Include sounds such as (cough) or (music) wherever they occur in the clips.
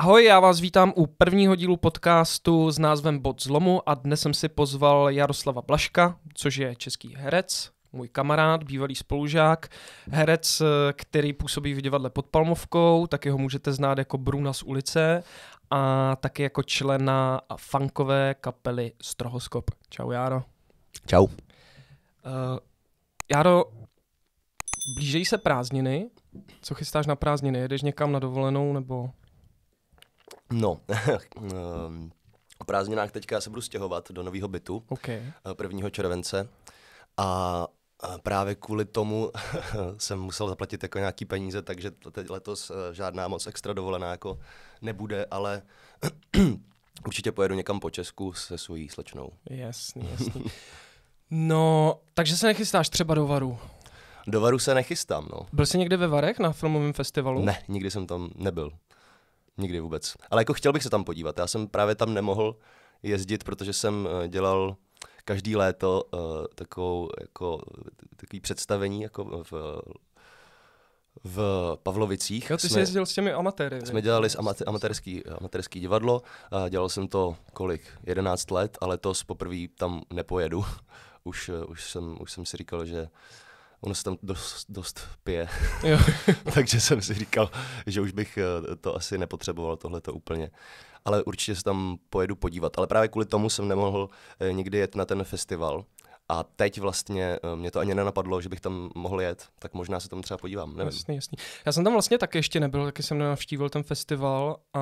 Ahoj, já vás vítám u prvního dílu podcastu s názvem Bod zlomu a dnes jsem si pozval Jaroslava Blaška, což je český herec, můj kamarád, bývalý spolužák, herec, který působí v divadle pod Palmovkou, tak ho můžete znát jako Bruna z ulice a taky jako člena funkové kapely Strohoskop. Čau Jaro. Čau. Uh, Jaro, blížejí se prázdniny. Co chystáš na prázdniny? Jedeš někam na dovolenou nebo No, (laughs) ehm, o prázdninách teďka se budu stěhovat do nového bytu okay. 1. Eh, července a právě kvůli tomu (laughs) jsem musel zaplatit jako nějaký peníze, takže teď letos eh, žádná moc extra dovolená jako nebude, ale (clears throat) určitě pojedu někam po Česku se svojí slečnou. Jasný, jasný. (laughs) No, takže se nechystáš třeba do Varu? Do Varu se nechystám, no. Byl jsi někde ve Varech na filmovém festivalu? Ne, nikdy jsem tam nebyl. Nikdy vůbec. Ale jako chtěl bych se tam podívat. Já jsem právě tam nemohl jezdit, protože jsem eh, dělal každý léto uh, takovou, jako, takový představení jako v, v Pavlovicích. Jo, ty jsme, jsi jezdil s těmi amatéry. Jsme ne? dělali s amaté, amatérský, amatérský divadlo. A dělal jsem to kolik? 11 let, ale to poprvé tam nepojedu. (laughs) už, eh, už, jsem, už jsem si říkal, že ono se tam dost, dost pije. Jo. (laughs) Takže jsem si říkal, že už bych eh, to asi nepotřeboval tohle to úplně. Ale určitě se tam pojedu podívat. Ale právě kvůli tomu jsem nemohl eh, nikdy jet na ten festival. A teď vlastně eh, mě to ani nenapadlo, že bych tam mohl jet, tak možná se tam třeba podívám. Nevím. Jasný, jasný. Já jsem tam vlastně taky ještě nebyl, taky jsem nenavštívil ten festival a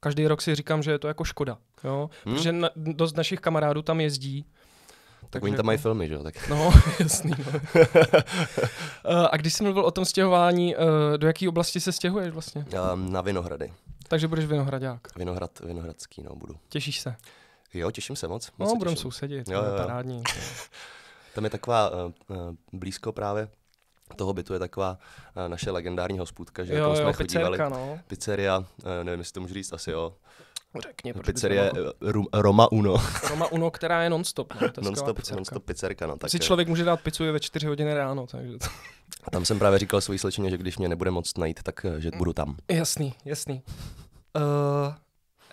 každý rok si říkám, že je to jako škoda, jo? Hmm? protože na, dost našich kamarádů tam jezdí tak oni jako- tam mají filmy, že jo? Tak... No, (laughs) jasný. No. (laughs) Eh, a když jsi mluvil o tom stěhování, eh, do jaké oblasti se stěhuješ vlastně? Na Vinohrady. Takže budeš Vinohradák. Vinohrad, Vinohradský, no, budu. Těšíš se? Jo, těším se moc. No, moc no, budeme sousedit, jo, jo, parádní. (laughs) tam je taková uh, blízko právě toho bytu je taková uh, naše legendární hospůdka, že jo, tam jsme jo, chodívali. Pizzerka, no. Pizzeria, uh, nevím, jestli to můžu říct, asi jo. Řekni, proč Pizzerie eh, Rum, Roma Uno. Roma Uno, která je non-stop. No, non-stop, pizzerka. non-stop pizzerka. No, tak si člověk může dát pizzu ve 4 hodiny ráno. Takže to... A tam jsem právě říkal svojí slečně, že když mě nebude moc najít, tak eh, že budu tam. Jasný, jasný. Uh,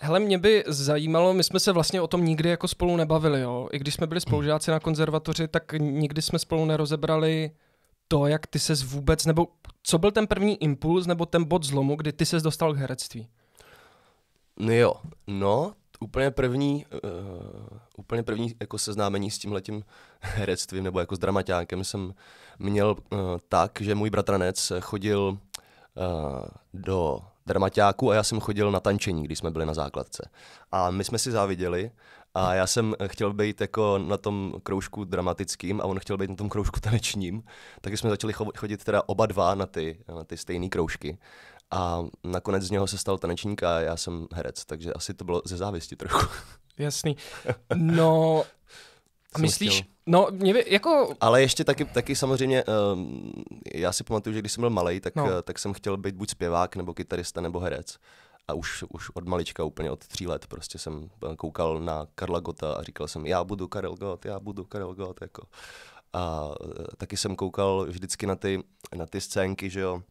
hele, mě by zajímalo, my jsme se vlastně o tom nikdy jako spolu nebavili, jo. I když jsme byli spolužáci na konzervatoři, tak nikdy jsme spolu nerozebrali to, jak ty ses vůbec, nebo co byl ten první impuls, nebo ten bod zlomu, kdy ty ses dostal k herectví? No jo, no, úplně první, uh, úplně první jako seznámení s tímhletím herectvím nebo jako s dramaťákem jsem měl uh, tak, že můj bratranec chodil uh, do dramaťáku a já jsem chodil na tančení, když jsme byli na základce. A my jsme si záviděli a já jsem chtěl být jako na tom kroužku dramatickým a on chtěl být na tom kroužku tanečním, takže jsme začali chodit teda oba dva na ty, na ty stejné kroužky. A nakonec z něho se stal tanečník a já jsem herec, takže asi to bylo ze závisti trochu. (laughs) Jasný. No, myslíš, chtěl. no, mě by, jako... Ale ještě taky, taky samozřejmě, um, já si pamatuju, že když jsem byl malý, tak, no. Eh, tak jsem chtěl být buď zpěvák, nebo kytarista, nebo herec. A už, už od malička, úplně od tří let, prostě jsem eh, koukal na Karla Gota a říkal jsem, já budu Karel Gott, já budu Karel Gott, jako. A eh, taky jsem koukal vždycky na ty, na ty scénky, že jo,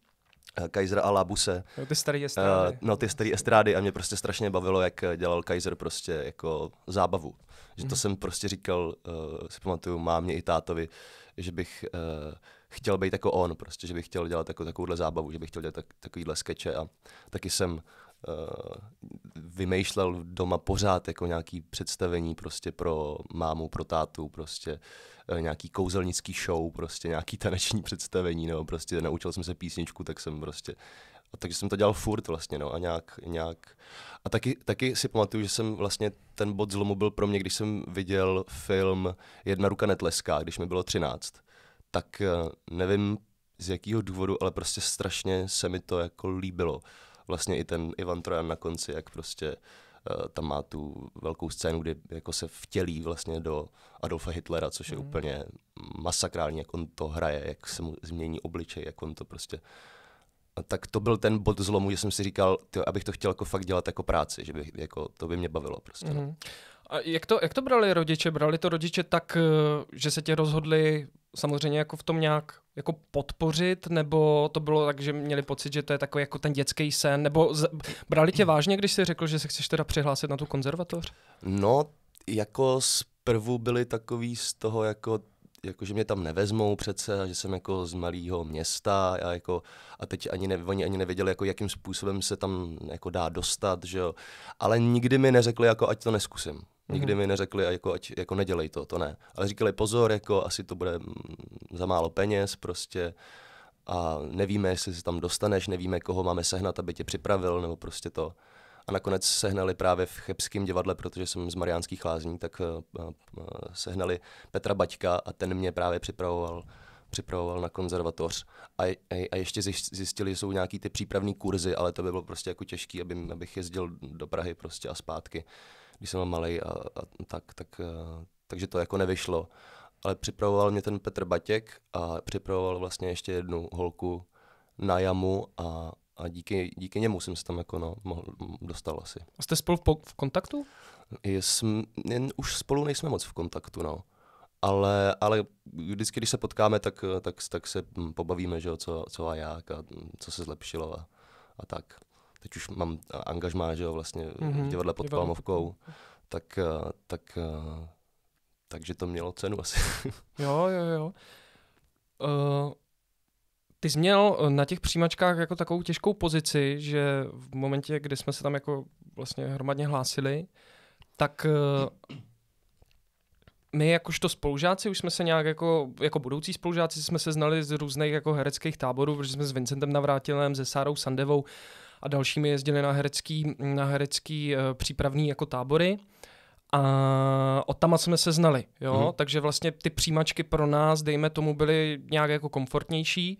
Eh, Kaiser a Labuse. No ty staré eh, estrády. No ty staré estrády a mě prostě strašně bavilo, jak dělal Kaiser prostě jako zábavu. Že to mm-hmm. jsem prostě říkal, uh, si pamatuju mámě i tátovi, že bych uh, chtěl být jako on, prostě, že bych chtěl dělat jako, takovouhle zábavu, že bych chtěl dělat tak, takovýhle skeče a taky jsem uh, vymýšlel doma pořád jako nějaký představení prostě pro mámu, pro tátu, prostě uh, Eh, nějaký kouzelnický show, prostě nějaký taneční představení, nebo prostě naučil jsem se písničku, tak jsem prostě a takže jsem to dělal furt vlastně, no, a nějak, nějak. A taky, taky si pamatuju, že jsem vlastně ten bod zlomu byl pro mě, když jsem viděl film Jedna ruka netleská, když mi bylo 13. Tak eh, nevím z jakého důvodu, ale prostě strašně se mi to jako líbilo. Vlastně i ten Ivan Trojan na konci, jak prostě Eh, tam má tu velkou scénu, kdy jako se vtělí vlastně do Adolfa Hitlera, což je mm. úplně masakrální, jak on to hraje, jak se mu změní obličej, jak on to prostě tak to byl ten bod zlomu, že jsem si říkal, tyjo, abych to chtěl jako fakt dělat jako práci, že by, jako, to by mě bavilo prostě. Mm. A jak to, jak to brali rodiče? Brali to rodiče tak, eh, že se tě rozhodli samozřejmě jako v tom nějak jako podpořit, nebo to bylo tak, že měli pocit, že to je takový jako ten dětský sen, nebo z... brali tě vážně, když jsi řekl, že se chceš teda přihlásit na tu konzervatoř? No, jako zprvu byli takový z toho, jako, jako že mě tam nevezmou přece a že jsem jako z malého města a, jako, a teď ani ne, oni ani nevěděli, jako, jakým způsobem se tam jako dá dostat, že jo. Ale nikdy mi neřekli, jako, ať to neskusím. Nikdy mhm. mi neřekli, jako, ať, jako nedělej to, to ne. Ale říkali pozor, jako asi to bude mm, za málo peněz prostě a nevíme, jestli se tam dostaneš, nevíme, koho máme sehnat, aby tě připravil, nebo prostě to. A nakonec sehnali právě v Chebském divadle, protože jsem z Mariánských lázní, tak eh, eh, eh, sehnali Petra Baťka a ten mě právě připravoval připravoval na konzervatoř a, a, a ještě zjistili, že jsou nějaký ty přípravní kurzy, ale to by bylo prostě jako těžký, aby, abych jezdil do Prahy prostě a zpátky když jsem byl malý a, a tak, tak, eh, takže to jako nevyšlo. Ale připravoval mě ten Petr Batěk a připravoval vlastně ještě jednu holku na jamu a, a díky, díky němu jsem se tam jako no, mohl, dostal asi. A jste spolu v, v kontaktu? Jsem, jen, už spolu nejsme moc v kontaktu, no. Ale, ale vždycky, když se potkáme, tak, tak, tak se hm, pobavíme, že jo, co, co a jak a hm, co se zlepšilo a, a tak teď už mám eh, angažmá, že jo, vlastně mm-hmm. Eh, v divadle pod Divadlo. Palmovkou, tak, eh, tak, takže to mělo cenu asi. (laughs) jo, jo, jo. Uh... Ty jsi měl na těch přijímačkách jako takovou těžkou pozici, že v momentě, kdy jsme se tam jako vlastně hromadně hlásili, tak my jakožto spolužáci už jsme se nějak jako, jako budoucí spolužáci jsme se znali z různých jako hereckých táborů, protože jsme s Vincentem Navrátilem, se Sárou Sandevou a dalšími jezdili na herecký, na herecký eh, přípravný jako tábory a od tam jsme se znali, jo, Mm. takže vlastně ty přijímačky pro nás, dejme tomu, byly nějak jako komfortnější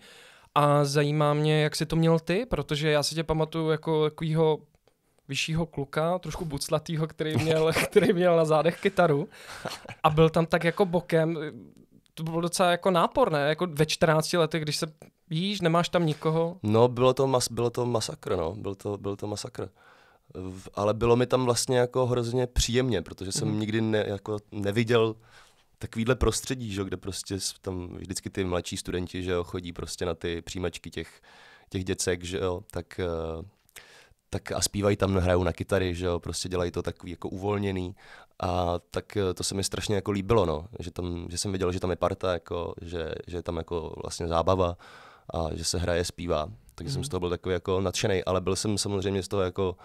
a zajímá mě, jak si to měl ty, protože já si tě pamatuju jako takového vyššího kluka, trošku buclatýho, který měl, (laughs) který měl na zádech kytaru a byl tam tak jako bokem, to bylo docela jako náporné, jako ve 14 letech, když se Vidíš, nemáš tam nikoho? No, bylo to, mas, bylo to masakr, no. Byl to, byl to masakr. Ale bylo mi tam vlastně jako hrozně příjemně, protože jsem mm. nikdy ne, jako neviděl takovýhle prostředí, že, kde prostě tam vždycky ty mladší studenti že jo, chodí prostě na ty přijímačky těch, těch děcek, že jo, tak, eh, tak a zpívají tam, hrajou na kytary, že jo, prostě dělají to takový jako uvolněný a tak eh, to se mi strašně jako líbilo, no, že, tam, že jsem viděl, že tam je parta, jako, že, že je tam jako vlastně zábava a že se hraje, zpívá. Takže mm. jsem mhm. z toho byl takový jako nadšený, ale byl jsem samozřejmě z toho jako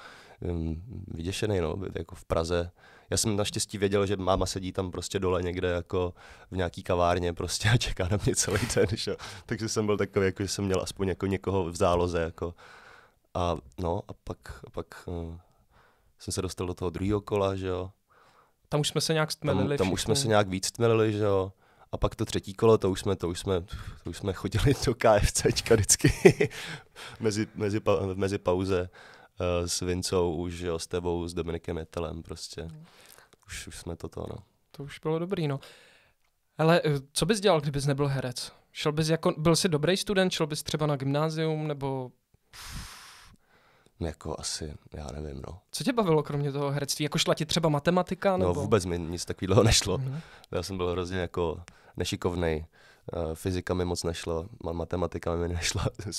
um, hm, vyděšený, no, jako v Praze. Já jsem naštěstí věděl, že máma sedí tam prostě dole někde jako v nějaký kavárně prostě a čeká na mě celý ten, (laughs) že? takže jsem byl takový, jako, že jsem měl aspoň jako někoho v záloze, jako. A no, a pak, a pak uh, jsem se dostal do toho druhého kola, že jo. Tam už jsme se nějak stmelili. Tam, tam už jsme se nějak víc stmelili, že jo. A pak to třetí kolo, to už jsme, to už jsme, to už jsme chodili do KFC. vždycky (laughs) mezi, mezi, pa, mezi pauze uh, s Vincou, už jo, s tebou, s Dominikem Etelem prostě. Už, už jsme toto, no. To už bylo dobrý, no. Ale eh, co bys dělal, kdybys nebyl herec? Šel bys jako, byl jsi dobrý student, šel bys třeba na gymnázium, nebo jako asi, já nevím, no. Co tě bavilo kromě toho herectví? Jako šla ti třeba matematika? No, nebo? No vůbec mi nic takového nešlo. Mm-hmm. Já jsem byl hrozně jako nešikovnej. Eh, fyzika mi moc nešlo, matematika mi nešla. (laughs)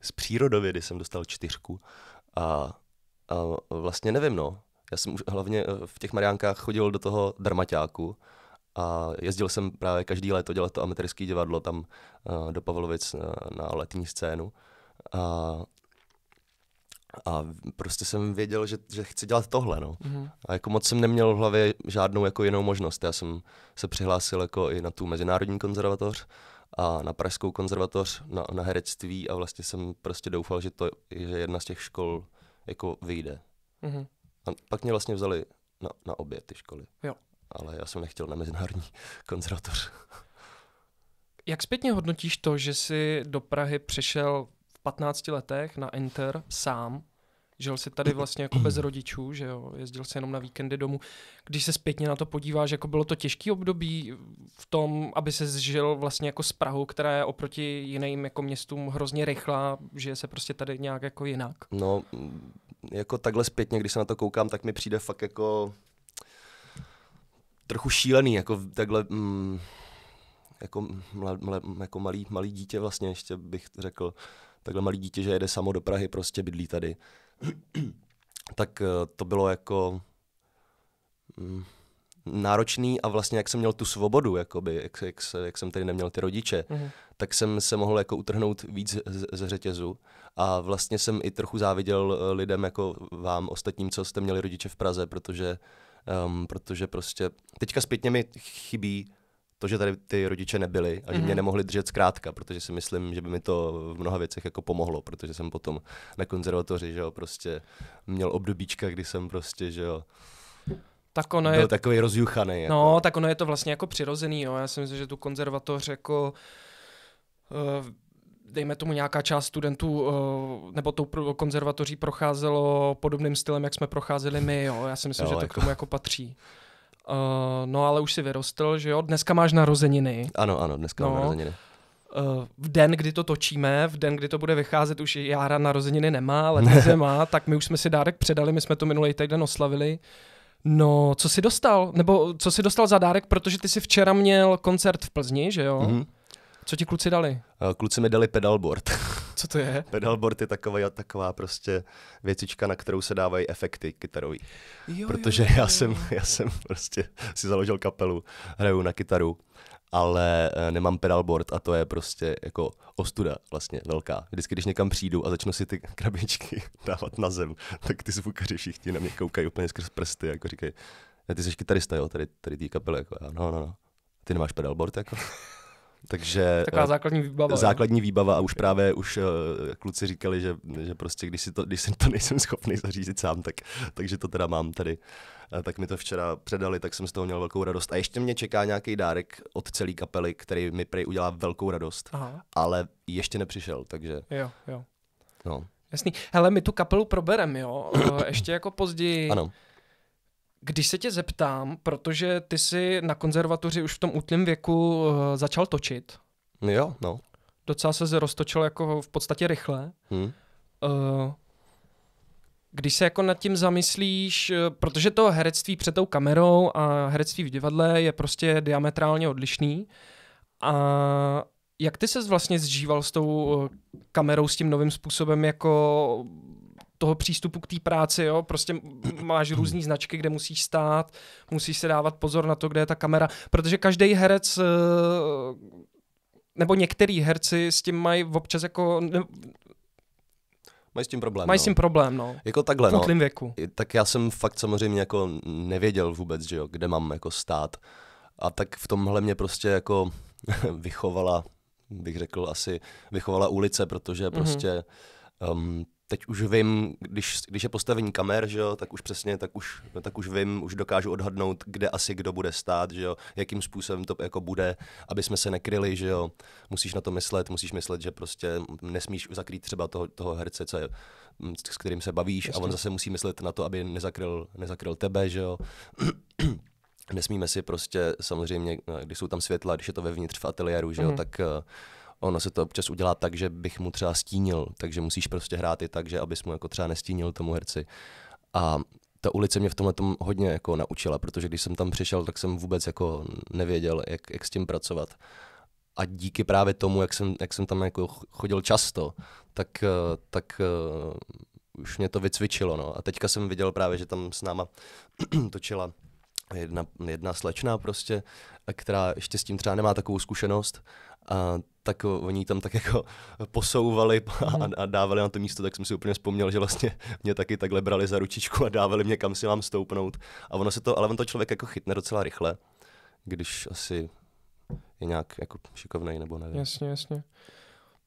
Z přírodovědy jsem dostal čtyřku. A, a vlastně nevím, no. Já jsem už hlavně eh, v těch Mariánkách chodil do toho dramaťáku a jezdil jsem právě každý léto dělat to amatérské divadlo tam eh, do Pavlovic na, na letní scénu. A a prostě jsem věděl, že, že chci dělat tohle, no. Mm-hmm. A jako moc jsem neměl v hlavě žádnou jako jinou možnost. Já jsem se přihlásil jako i na tu mezinárodní konzervatoř a na pražskou konzervatoř na, na herectví a vlastně jsem prostě doufal, že to že jedna z těch škol jako vyjde. Mm-hmm. A pak mě vlastně vzali na, na obě ty školy. Jo. Ale já jsem nechtěl na mezinárodní (laughs) konzervatoř. Jak zpětně hodnotíš to, že jsi do Prahy přišel 15 letech na Inter sám, Žil si tady vlastně jako bez rodičů, že jo, jezdil si jenom na víkendy domů. Když se zpětně na to podíváš, jako bylo to těžký období v tom, aby se žil vlastně jako z Prahu, která je oproti jiným jako městům hrozně rychlá, že se prostě tady nějak jako jinak. No, mm, jako takhle zpětně, když se na to koukám, tak mi přijde fakt jako trochu šílený, jako takhle... Mm, jako, mle, mle, jako malý, malý dítě vlastně ještě bych řekl, takhle malý dítě, že jede samo do Prahy, prostě bydlí tady. (clears throat) tak eh, to bylo jako mm, náročný a vlastně jak jsem měl tu svobodu, jakoby, jak, jak, jak jsem tady neměl ty rodiče, mm-hmm. tak jsem se mohl jako utrhnout víc ze, ze řetězu a vlastně jsem i trochu záviděl eh, lidem jako vám ostatním, co jste měli rodiče v Praze, protože um, protože prostě teďka zpětně mi chybí to, že tady ty rodiče nebyli a že mě mhm. nemohli držet zkrátka, protože si myslím, že by mi to v mnoha věcech jako pomohlo, protože jsem potom na konzervatoři, že jo, prostě měl obdobíčka, kdy jsem prostě, že jo, tak ono byl je... takový rozjuchaný. No, jako. No, tak ono je to vlastně jako přirozený, jo. Já si myslím, že tu konzervatoř jako uh, dejme tomu nějaká část studentů eh, nebo tou konzervatoří procházelo podobným stylem, jak jsme procházeli my. Jo. Já si myslím, jo, že to jako... k tomu jako patří. Uh, no ale už si vyrostl, že jo? Dneska máš narozeniny. Ano, ano, dneska no. mám narozeniny. Uh, v den, kdy to točíme, v den, kdy to bude vycházet, už Jára narozeniny nemá, dnes má, (laughs) tak my už jsme si dárek předali, my jsme to minulý týden oslavili. No, co jsi dostal? Nebo co jsi dostal za dárek? Protože ty jsi včera měl koncert v Plzni, že jo? Mm-hmm. Co ti kluci dali? Eh, kluci mi dali pedalboard. (laughs) Co to je? pedalboard je taková, taková prostě věcička, na kterou se dávají efekty kytarový. Jo, Protože jo, jo, jo. já jsem, (laughs) já jsem prostě si založil kapelu, hraju na kytaru ale eh, nemám pedalboard a to je prostě jako ostuda vlastně velká. Vždycky, když někam přijdu a začnu si ty (laughs) krabičky dávat na zem, tak ty zvukaři všichni na mě koukají úplně skrz prsty, jako říkají, eh, ty jsi kytarista, jo, tady, tady tý kapely, jako já, no, no, no. Ty nemáš pedalboard, jako? Takže taková eh, základní výbava. Základní výbava a už právě už eh, kluci říkali, že, že prostě když si to, když si to nejsem schopný zařídit sám, tak, takže to teda mám tady. Eh, tak mi to včera předali, tak jsem z toho měl velkou radost. A ještě mě čeká nějaký dárek od celé kapely, který mi prej udělá velkou radost, Aha. ale ještě nepřišel, takže... Jo, jo. No. Jasný. Hele, my tu kapelu probereme, jo, ještě jako později. Ano. Když se tě zeptám, protože ty jsi na konzervatoři už v tom útlém věku eh, začal točit. Jo, no. Docela se roztočil jako v podstatě rychle. Hmm. Uh, když se jako nad tím zamyslíš, eh, protože to herectví před tou kamerou a herectví v divadle je prostě diametrálně odlišný. A jak ty se vlastně zžíval s tou kamerou, s tím novým způsobem jako toho přístupu k té práci, jo, prostě máš hmm. různé značky, kde musíš stát, musíš se dávat pozor na to, kde je ta kamera, protože každý herec eh, nebo některý herci s tím mají občas jako mají s tím problém. Mají no. s tím problém, no. Jako takhle, no. věku. Tak já jsem fakt samozřejmě jako nevěděl vůbec, že jo, kde mám jako stát. A tak v tomhle mě prostě jako (laughs) vychovala, bych řekl asi, vychovala ulice, protože mm-hmm. prostě um, teď už vím, když, když je postavení kamer, že jo, tak už přesně, tak už, tak už vím, už dokážu odhadnout, kde asi kdo bude stát, že jo, jakým způsobem to jako bude, aby jsme se nekryli, že jo, musíš na to myslet, musíš myslet, že prostě nesmíš zakrýt třeba toho, toho herce, co je, mm, s kterým se bavíš Jasně. a on zase musí myslet na to, aby nezakryl, nezakryl tebe, že jo. (clears throat) Nesmíme si prostě samozřejmě, když jsou tam světla, když je to vevnitř v ateliéru, že jo, mm-hmm. tak eh, ono se to občas udělá tak, že bych mu třeba stínil, takže musíš prostě hrát i tak, že abys mu jako třeba nestínil tomu herci. A ta ulice mě v tomhle tom hodně jako naučila, protože když jsem tam přišel, tak jsem vůbec jako nevěděl, jak, jak s tím pracovat. A díky právě tomu, jak jsem, jak jsem tam jako chodil často, tak, eh, tak eh, už mě to vycvičilo. No. A teďka jsem viděl právě, že tam s náma (clears throat) točila jedna, jedna slečna prostě, která ještě s tím třeba nemá takovou zkušenost a tak oni tam tak jako posouvali a, mhm. a dávali na to místo, tak jsem si úplně vzpomněl, že vlastně mě taky takhle brali za ručičku a dávali mě, kam si mám stoupnout. A ono se to, ale on to člověk jako chytne docela rychle, když asi je nějak jako šikovnej nebo nevím. Jasně, jasně.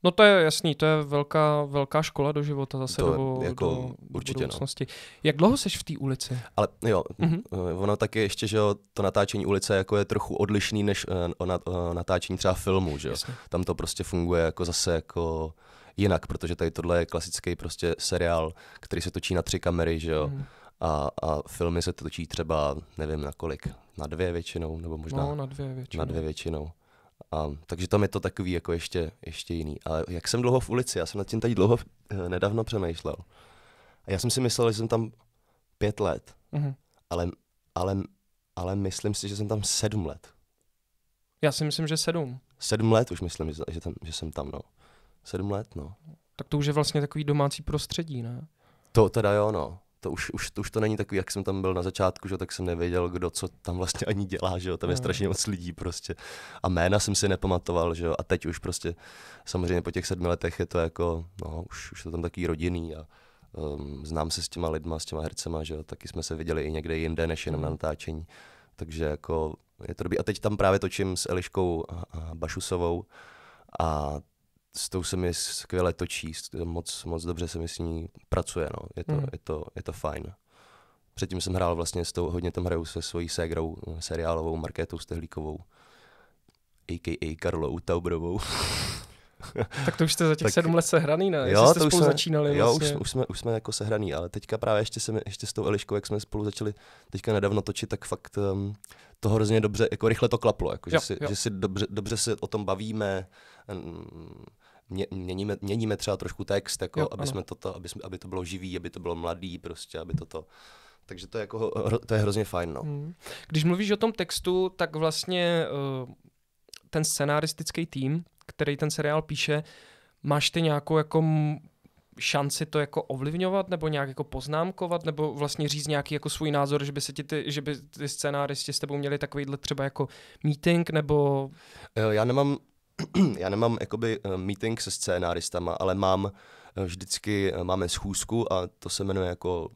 No to je jasný, to je velká, velká škola do života zase to do, jako do určitě no. budoucnosti. No. Jak dlouho seš v té ulici? Ale jo, mm-hmm. ono taky ještě, že jo, to natáčení ulice jako je trochu odlišný než uh, eh, na, uh, eh, natáčení třeba filmu, že jo. Tam to prostě funguje jako zase jako jinak, protože tady tohle je klasický prostě seriál, který se točí na tři kamery, že jo. Mm. A, a filmy se točí třeba, nevím na kolik, na dvě většinou, nebo možná... No, na dvě většinou. Na dvě většinou. A, takže tam je to takový jako ještě, ještě jiný. A jak jsem dlouho v ulici, já jsem nad tím tady dlouho eh, nedávno přemýšlel. A já jsem si myslel, že jsem tam pět let, mm-hmm. ale, ale, ale myslím si, že jsem tam sedm let. Já si myslím, že sedm. Sedm let už myslím, že, že, tam, že jsem tam, no. Sedm let, no. Tak to už je vlastně takový domácí prostředí, ne? To teda jo, no to už, už, to už to není takový, jak jsem tam byl na začátku, že tak jsem nevěděl, kdo co tam vlastně ani dělá, že jo, tam je hmm. strašně moc lidí prostě. A jména jsem si nepamatoval, že jo, a teď už prostě samozřejmě po těch sedmi letech je to jako, no, už, už to tam taký rodinný a um, znám se s těma lidma, s těma hercema, že jo, taky jsme se viděli i někde jinde, než jenom na hmm. natáčení. Takže jako je to dobrý. A teď tam právě točím s Eliškou a, a Bašusovou a s tou se mi skvěle točí, moc, moc dobře se mi s ní pracuje, no. je, to, mm. je, to, je to fajn. Předtím jsem hrál vlastně s tou, hodně tam hraju se svojí ségrou, eh, seriálovou Markétou Stehlíkovou, a.k.a. Karlou Taubrovou. (laughs) tak to už jste za těch tak, sedm let sehraný, ne? Jo, jste to spolu jsme, začínali. Jo, vlastně. už, už, jsme, už jsme jako sehraný, ale teďka právě ještě, jsem, ještě s tou Eliškou, jak jsme spolu začali teďka nedávno točit, tak fakt um, to hrozně dobře, jako rychle to klaplo, jako, jo, že, si, jo. že si dobře, dobře se o tom bavíme, um, měníme, měníme třeba trošku text, jako, jo, aby, jsme toto, aby, jsme, aby to bylo živý, aby to bylo mladý, prostě, aby toto... Takže to je, jako, to je hrozně fajn. No. Hmm. Když mluvíš o tom textu, tak vlastně eh, ten scenaristický tým, který ten seriál píše, máš ty nějakou jako šanci to jako ovlivňovat nebo nějak jako poznámkovat nebo vlastně říct nějaký jako svůj názor, že by, se ti ty, že by ty scénáristi s tebou měli takovýhle třeba jako meeting nebo... Eh, já nemám (clears throat) já nemám jakoby eh, meeting se scénáristama, ale mám eh, vždycky, eh, máme schůzku a to se jmenuje jako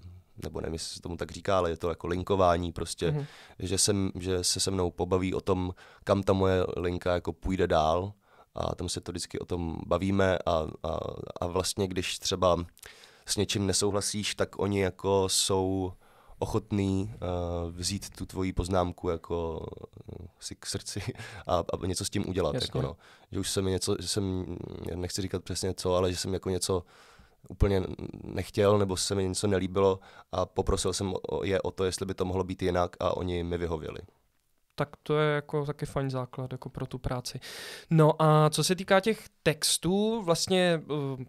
nebo nevím, jestli se tomu tak říká, ale je to jako linkování prostě, mm-hmm. že, jsem, že se se mnou pobaví o tom, kam ta moje linka jako půjde dál a tam se to vždycky o tom bavíme a, a, a vlastně když třeba s něčím nesouhlasíš, tak oni jako jsou uh, ochotný uh, vzít tu tvoji poznámku jako uh, si k srdci a, a něco s tím udělat. Jako no. Že už jsem něco, že jsem, nechci říkat přesně co, ale že jsem jako něco úplně nechtěl nebo se mi něco nelíbilo a poprosil jsem je o to, jestli by to mohlo být jinak a oni mi vyhověli tak to je jako taky fajn základ jako pro tu práci. No a co se týká těch textů, vlastně eh,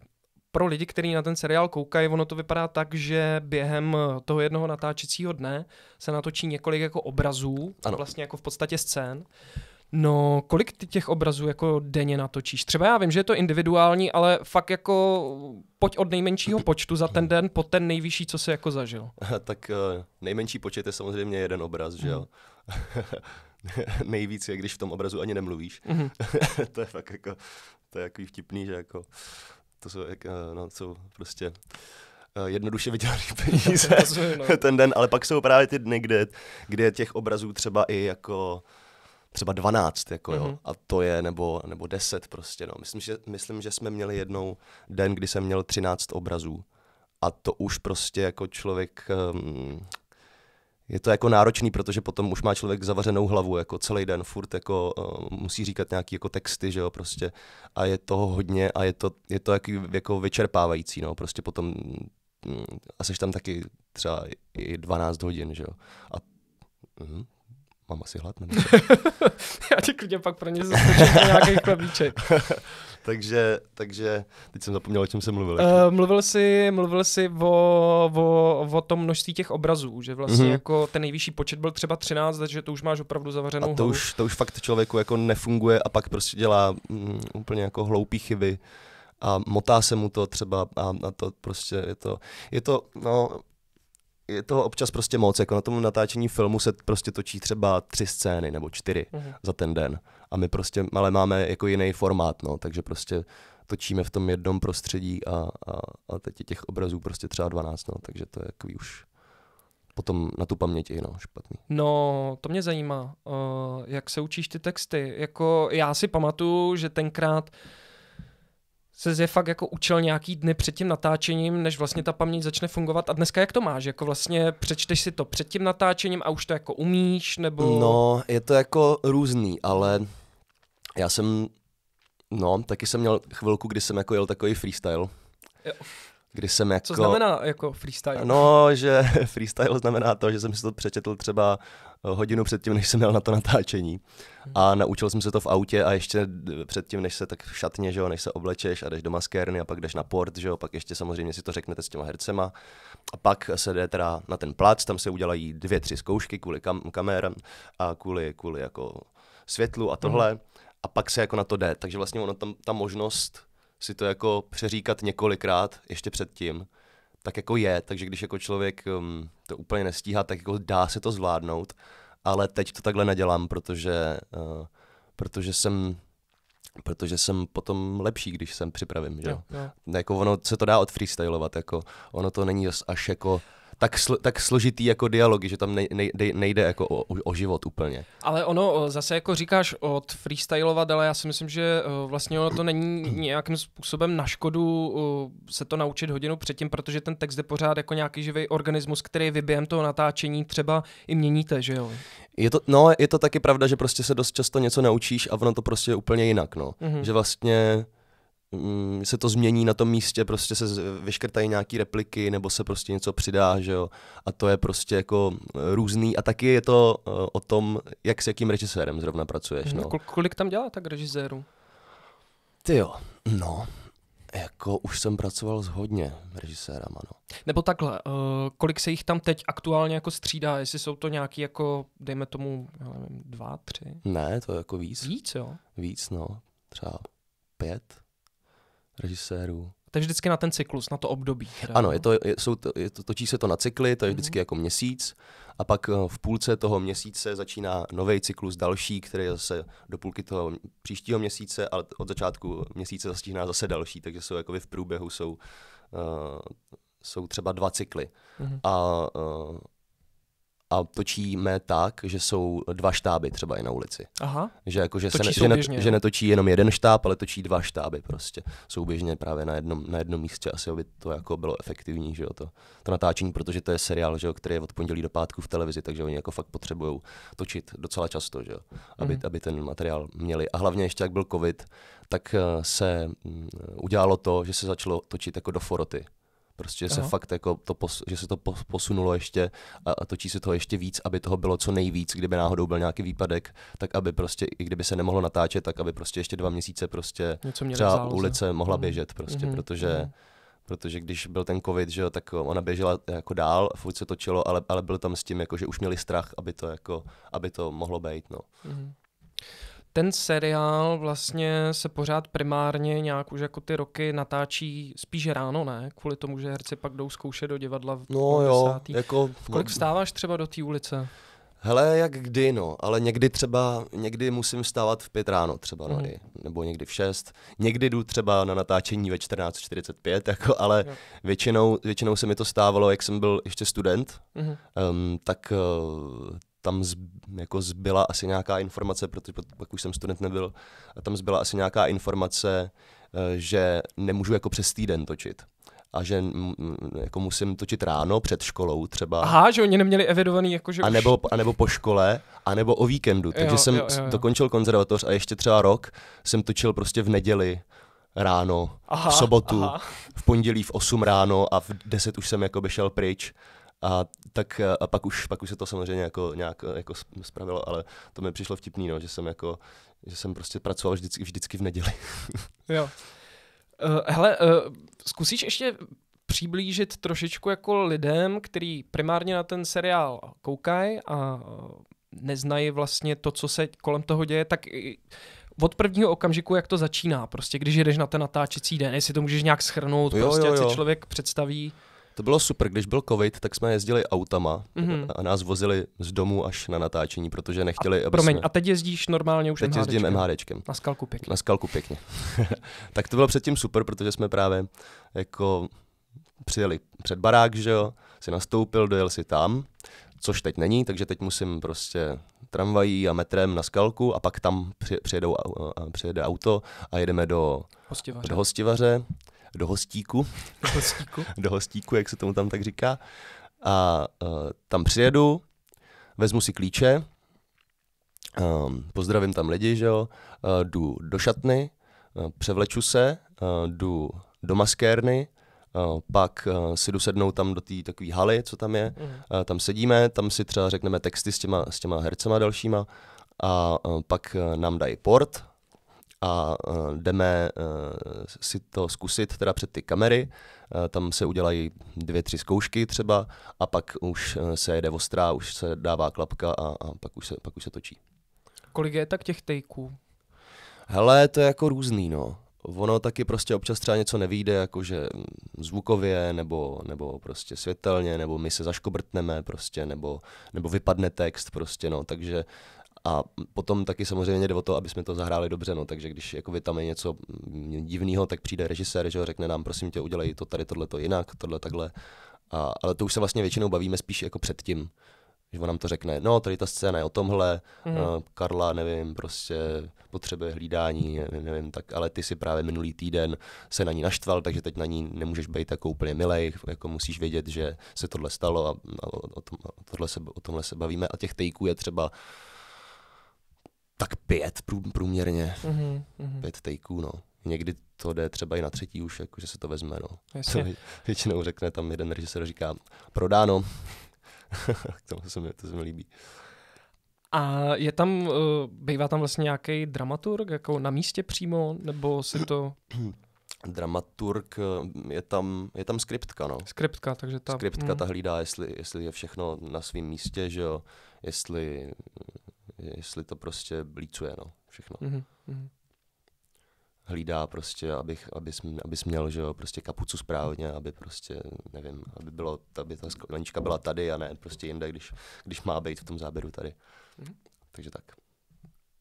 pro lidi, kteří na ten seriál koukají, ono to vypadá tak, že během eh, toho jednoho natáčecího dne se natočí několik jako obrazů, ano. vlastně jako v podstatě scén. No, kolik ty těch obrazů jako denně natočíš? Třeba já vím, že je to individuální, ale fakt jako pojď od nejmenšího počtu za ten den po ten nejvyšší, co jsi jako zažil. (laughs) tak eh, nejmenší počet je samozřejmě jeden obraz, že jo? Mhm. (laughs) Nejvíc je, když v tom obrazu ani nemluvíš. Mm-hmm. (laughs) to je fakt jako, to je jako vtipný, že jako to jsou, eh, no, jsou prostě eh, jednoduše vydělaný (laughs) peníze no. (laughs) ten den, ale pak jsou právě ty dny, kde, kde těch obrazů třeba i jako třeba 12, jako mm-hmm. a to je, nebo, nebo 10 prostě, no. Myslím že, myslím, že jsme měli jednou den, kdy jsem měl 13 obrazů a to už prostě jako člověk um, je to jako náročný, protože potom už má člověk zavařenou hlavu, jako celý den, furt jako uh, musí říkat nějaký jako texty, že jo, prostě a je toho hodně a je to, je to jako, jako vyčerpávající, no, prostě potom mm, a seš tam taky třeba i 12 hodin, že jo, a mm, mám asi hlad, nebo (laughs) Já ti klidně pak pro ně zaskočím nějaký klavíček. (laughs) takže, takže teď jsem zapomněl, o čem jsem mluvil. Uh, eh, mluvil jsi, mluvil jsi o, o, o tom množství těch obrazů, že vlastně mm-hmm. jako ten nejvyšší počet byl třeba 13, takže to už máš opravdu zavařenou A to už, to už fakt člověku jako nefunguje a pak prostě dělá mm, úplně jako hloupý chyby a motá se mu to třeba a, a to prostě je to, je to, no, je toho občas prostě moc, jako na tom natáčení filmu se prostě točí třeba tři scény nebo čtyři mm-hmm. za ten den a my prostě, ale máme jako jiný formát, no, takže prostě točíme v tom jednom prostředí a, a, a teď je těch obrazů prostě třeba 12, no, takže to je jako už potom na tu paměť no, špatný. No, to mě zajímá, uh, jak se učíš ty texty. Jako já si pamatuju, že tenkrát se je fakt jako učil nějaký dny před tím natáčením, než vlastně ta paměť začne fungovat. A dneska jak to máš? Jako vlastně přečteš si to před tím natáčením a už to jako umíš? Nebo... No, je to jako různý, ale já jsem, no, taky jsem měl chvilku, kdy jsem jako jel takový freestyle. Jo. Kdy jsem jako... Co znamená jako freestyle? No, že (laughs) freestyle znamená to, že jsem si to přečetl třeba eh, hodinu předtím, než jsem měl na to natáčení. Mhm. A naučil jsem se to v autě a ještě eh, předtím, než se tak v šatně, že jo, než se oblečeš a jdeš do maskérny a pak jdeš na port, že jo, pak ještě samozřejmě si to řeknete s těma hercema. A pak se jde teda na ten plac, tam se udělají dvě, tři zkoušky kvůli kam- kamerám a kvůli, kvůli jako světlu a tohle. Mm a pak se jako na to jde. Takže vlastně ono tam, ta možnost si to jako přeříkat několikrát ještě předtím, tak jako je, takže když jako člověk um, to úplně nestíhá, tak jako dá se to zvládnout, ale teď to takhle nedělám, protože, uh, protože jsem protože jsem potom lepší, když jsem připravím, že? Jo, jo. Jako ono se to dá odfreestylovat, jako ono to není až jako tak, sl, tak složitý jako dialogy, že tam nejde, nejde jako o, o život úplně. Ale ono eh, zase jako říkáš od freestylovat, ale já si myslím, že eh, vlastně ono to není (clears throat) nějakým způsobem na škodu eh, se to naučit hodinu předtím, protože ten text je pořád jako nějaký živý organismus, který vy během toho natáčení třeba i měníte, že jo? Je to, no, je to taky pravda, že prostě se dost často něco naučíš a ono to prostě je úplně jinak, no. Mm-hmm. Že vlastně Mm, se to změní na tom místě, prostě se vyškrtají nějaké repliky nebo se prostě něco přidá, že jo. A to je prostě jako e, různý. A taky je to e, o tom, jak s jakým režisérem zrovna pracuješ. Hmm, no. Kolik tam dělá tak režisérů? Ty jo, no, jako už jsem pracoval s hodně režisérama, no. Nebo takhle, uh, kolik se jich tam teď aktuálně jako střídá, jestli jsou to nějaký jako, dejme tomu, já nevím, dva, tři? Ne, to je jako víc. Víc, jo? Víc, no, třeba pět režisérů. Takže vždycky na ten cyklus, na to období. Teda. Ano, je no. to, je, jsou to, je to, točí se to na cykly, to je mhm. vždycky mm-hmm. jako měsíc a pak eh, v půlce toho měsíce začíná nový cyklus další, který je zase do půlky toho příštího měsíce, ale od začátku měsíce zastíhná zase další, takže jsou jako v průběhu jsou, uh, jsou třeba dva cykly. Mm-hmm. A uh, a točíme tak, že jsou dva štáby třeba i na ulici. Aha. Že, jako, že, se ne, souběžně, že, ne, že netočí jenom jeden štáb, ale točí dva štáby prostě souběžně právě na jednom, na jednom místě. Asi by to jako bylo efektivní, že jo, to, to natáčení, protože to je seriál, že jo, který je od pondělí do pátku v televizi, takže oni jako fakt potřebují točit docela často, že jo, aby, mm aby ten materiál měli. A hlavně ještě, jak byl covid, tak eh, se mm, udělalo to, že se začalo točit jako do foroty. Prostě Aha. se fakt jako to pos, že se to posunulo ještě a, a točí se toho ještě víc, aby toho bylo co nejvíc, kdyby náhodou byl nějaký výpadek, tak aby prostě, i kdyby se nemohlo natáčet, tak aby prostě ještě dva měsíce prostě Něco měli třeba ulice mohla mhm. běžet prostě, mm-hmm. protože mhm. protože když byl ten covid, že jo, tak ona běžela jako dál, furt se točilo, ale, ale byl tam s tím, jako, že už měli strach, aby to, jako, aby to mohlo být. No. Mm-hmm ten seriál vlastně se pořád primárně nějak už jako ty roky natáčí spíš ráno, ne? Kvůli tomu, že herci pak jdou zkoušet do divadla v no, jo, jako... Kolik no. vstáváš třeba do té ulice? Hele, jak kdy, no, ale někdy třeba, někdy musím vstávat v pět ráno třeba, no, mm. i, nebo někdy v šest. Někdy jdu třeba na natáčení ve 14.45, jako, ale no. většinou, většinou se mi to stávalo, jak jsem byl ještě student, mm. um, tak uh, tam z, jako zbyla asi nějaká informace, protože pak už jsem student nebyl, a tam zbyla asi nějaká informace, eh, že nemůžu jako přes týden točit a že mm, mm, jako musím točit ráno před školou třeba. Aha, že oni neměli evidovaný jako že a nebo, už... a nebo po škole, a nebo o víkendu. Takže jo, jsem jo, jo, jo. dokončil konzervatoř a ještě třeba rok jsem točil prostě v neděli ráno, aha, v sobotu, aha. v pondělí v 8 ráno a v 10 už jsem jako by šel pryč a tak eh, a pak už, pak už se to samozřejmě jako nějak eh, jako spravilo, ale to mi přišlo vtipný, no, že jsem jako, že jsem prostě pracoval vždycky, vždycky v neděli. (laughs) jo. Uh, hele, uh, zkusíš ještě přiblížit trošičku jako lidem, který primárně na ten seriál koukají a neznají vlastně to, co se kolem toho děje, tak od prvního okamžiku, jak to začíná, prostě když jdeš na ten natáčecí den, jestli to můžeš nějak schrnout, jo, prostě, jo, jo. se člověk představí. To bylo super, když byl covid, tak jsme jezdili autama mm-hmm. a nás vozili z domu až na natáčení, protože nechtěli, a, aby Promiň, jsme... a teď jezdíš normálně už Teď MHDčkem. jezdím MHDčkem. Na skalku pěkně. Na skalku pěkně. (laughs) tak to bylo předtím super, protože jsme právě jako přijeli před barák, že jo, si nastoupil, dojel si tam, což teď není, takže teď musím prostě tramvají a metrem na skalku a pak tam přijedou, přijede auto a jedeme do hostivaře. do hostivaře do hostíku. Do hostíku? (laughs) do hostíku, jak se tomu tam tak říká. A uh, tam přijedu, vezmu si klíče, um, pozdravím tam lidi, že jo, uh, jdu do šatny, uh, převleču se, uh, jdu do maskérny, Uh, pak uh, si jdu sednout tam do té takové haly, co tam je, mm. Uh, tam sedíme, tam si třeba řekneme texty s těma, s těma hercema dalšíma a pak nám dají port, a jdeme e, si to zkusit teda před ty kamery, e, tam se udělají dvě, tři zkoušky třeba a pak už e, se jede ostrá, už se dává klapka a, a pak, už se, pak už se točí. Kolik je tak těch takeů? Hele, to je jako různý, no. Ono taky prostě občas třeba něco nevíde, jakože zvukově, nebo, nebo prostě světelně, nebo my se zaškobrtneme prostě, nebo, nebo vypadne text prostě, no. Takže a potom taky samozřejmě jde o to, aby jsme to zahráli dobře. No. Takže když jakoby, tam je něco mm, divného, tak přijde režisér, že ho řekne nám, prosím tě, udělej to tady, tohle to jinak, tohle takhle. A, ale to už se vlastně většinou bavíme spíš jako předtím. Že on nám to řekne, no tady ta scéna je o tomhle, mm. uh, Karla, nevím, prostě potřebuje hlídání, nevím, tak, ale ty si právě minulý týden se na ní naštval, takže teď na ní nemůžeš být jako úplně milej, jako musíš vědět, že se tohle stalo a, a o, tom, a tohle se, o tomhle se bavíme a těch tejků je třeba tak pět průměrně, mm-hmm, pět takeů, no. Někdy to jde třeba i na třetí už, jako, že se to vezme, no. To (laughs) většinou řekne tam jeden režisér, říká, prodáno. (laughs) to, se mi, to se mi líbí. A je tam, eh, bývá tam vlastně nějaký dramaturg, jako na místě přímo, nebo si to... (clears throat) dramaturg, eh, je tam, je tam skriptka, no. Skriptka, takže ta... Skriptka mm. ta mhm. hlídá, jestli, jestli je všechno na svém místě, že jo, jestli jestli to prostě blícuje, no, všechno. Mm-hmm. Hlídá prostě, abych, abys, abys měl, že jo, prostě kapucu správně, aby prostě, nevím, aby, bylo, aby ta sklenička byla tady a ne prostě jinde, když, když má být v tom záběru tady. Mm-hmm. Takže tak.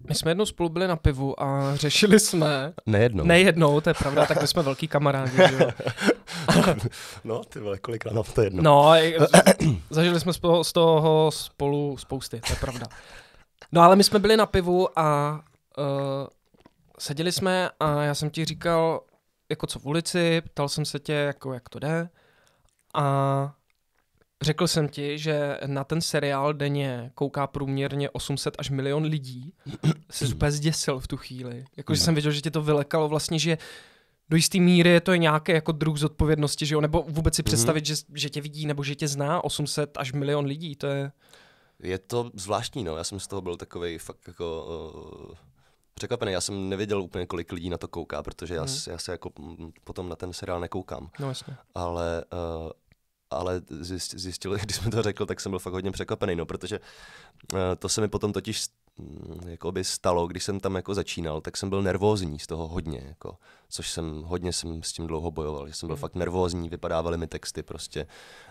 My jsme jednou spolu byli na pivu a řešili jsme... Nejednou. Nejednou, to je pravda, tak my jsme velký kamarádi, jo. (laughs) no, ty vole, kolikrát nám to jedno. No, zažili jsme z toho spolu spousty, to je pravda. No ale my jsme byli na pivu a uh, seděli jsme a já jsem ti říkal, jako co v ulici, ptal jsem se tě, jako jak to jde a řekl jsem ti, že na ten seriál denně kouká průměrně 800 až milion lidí. (clears throat) Jsi úplně zděsil v tu chvíli. Jakože no. jsem věděl, že tě to vylekalo vlastně, že do jisté míry je to nějaké jako druh zodpovědnosti, že jo? nebo vůbec si mhm. představit, mm-hmm. že, že tě vidí nebo že tě zná 800 až milion lidí, to je je to zvláštní, no. Já jsem z toho byl takový fakt jako uh, překvapený. Já jsem nevěděl úplně, kolik lidí na to kouká, protože já, hmm. já se jako potom na ten seriál nekoukám. No jasně. Ale, uh, ale zjistil, (laughs) když jsme to řekl, tak jsem byl fakt hodně překvapený, no, protože uh, to se mi potom totiž Mm, jako by stalo, když jsem tam jako začínal, tak jsem byl nervózní z toho hodně, jako, což jsem hodně jsem s tím dlouho bojoval, že jsem byl mm. fakt nervózní, vypadávaly mi texty prostě,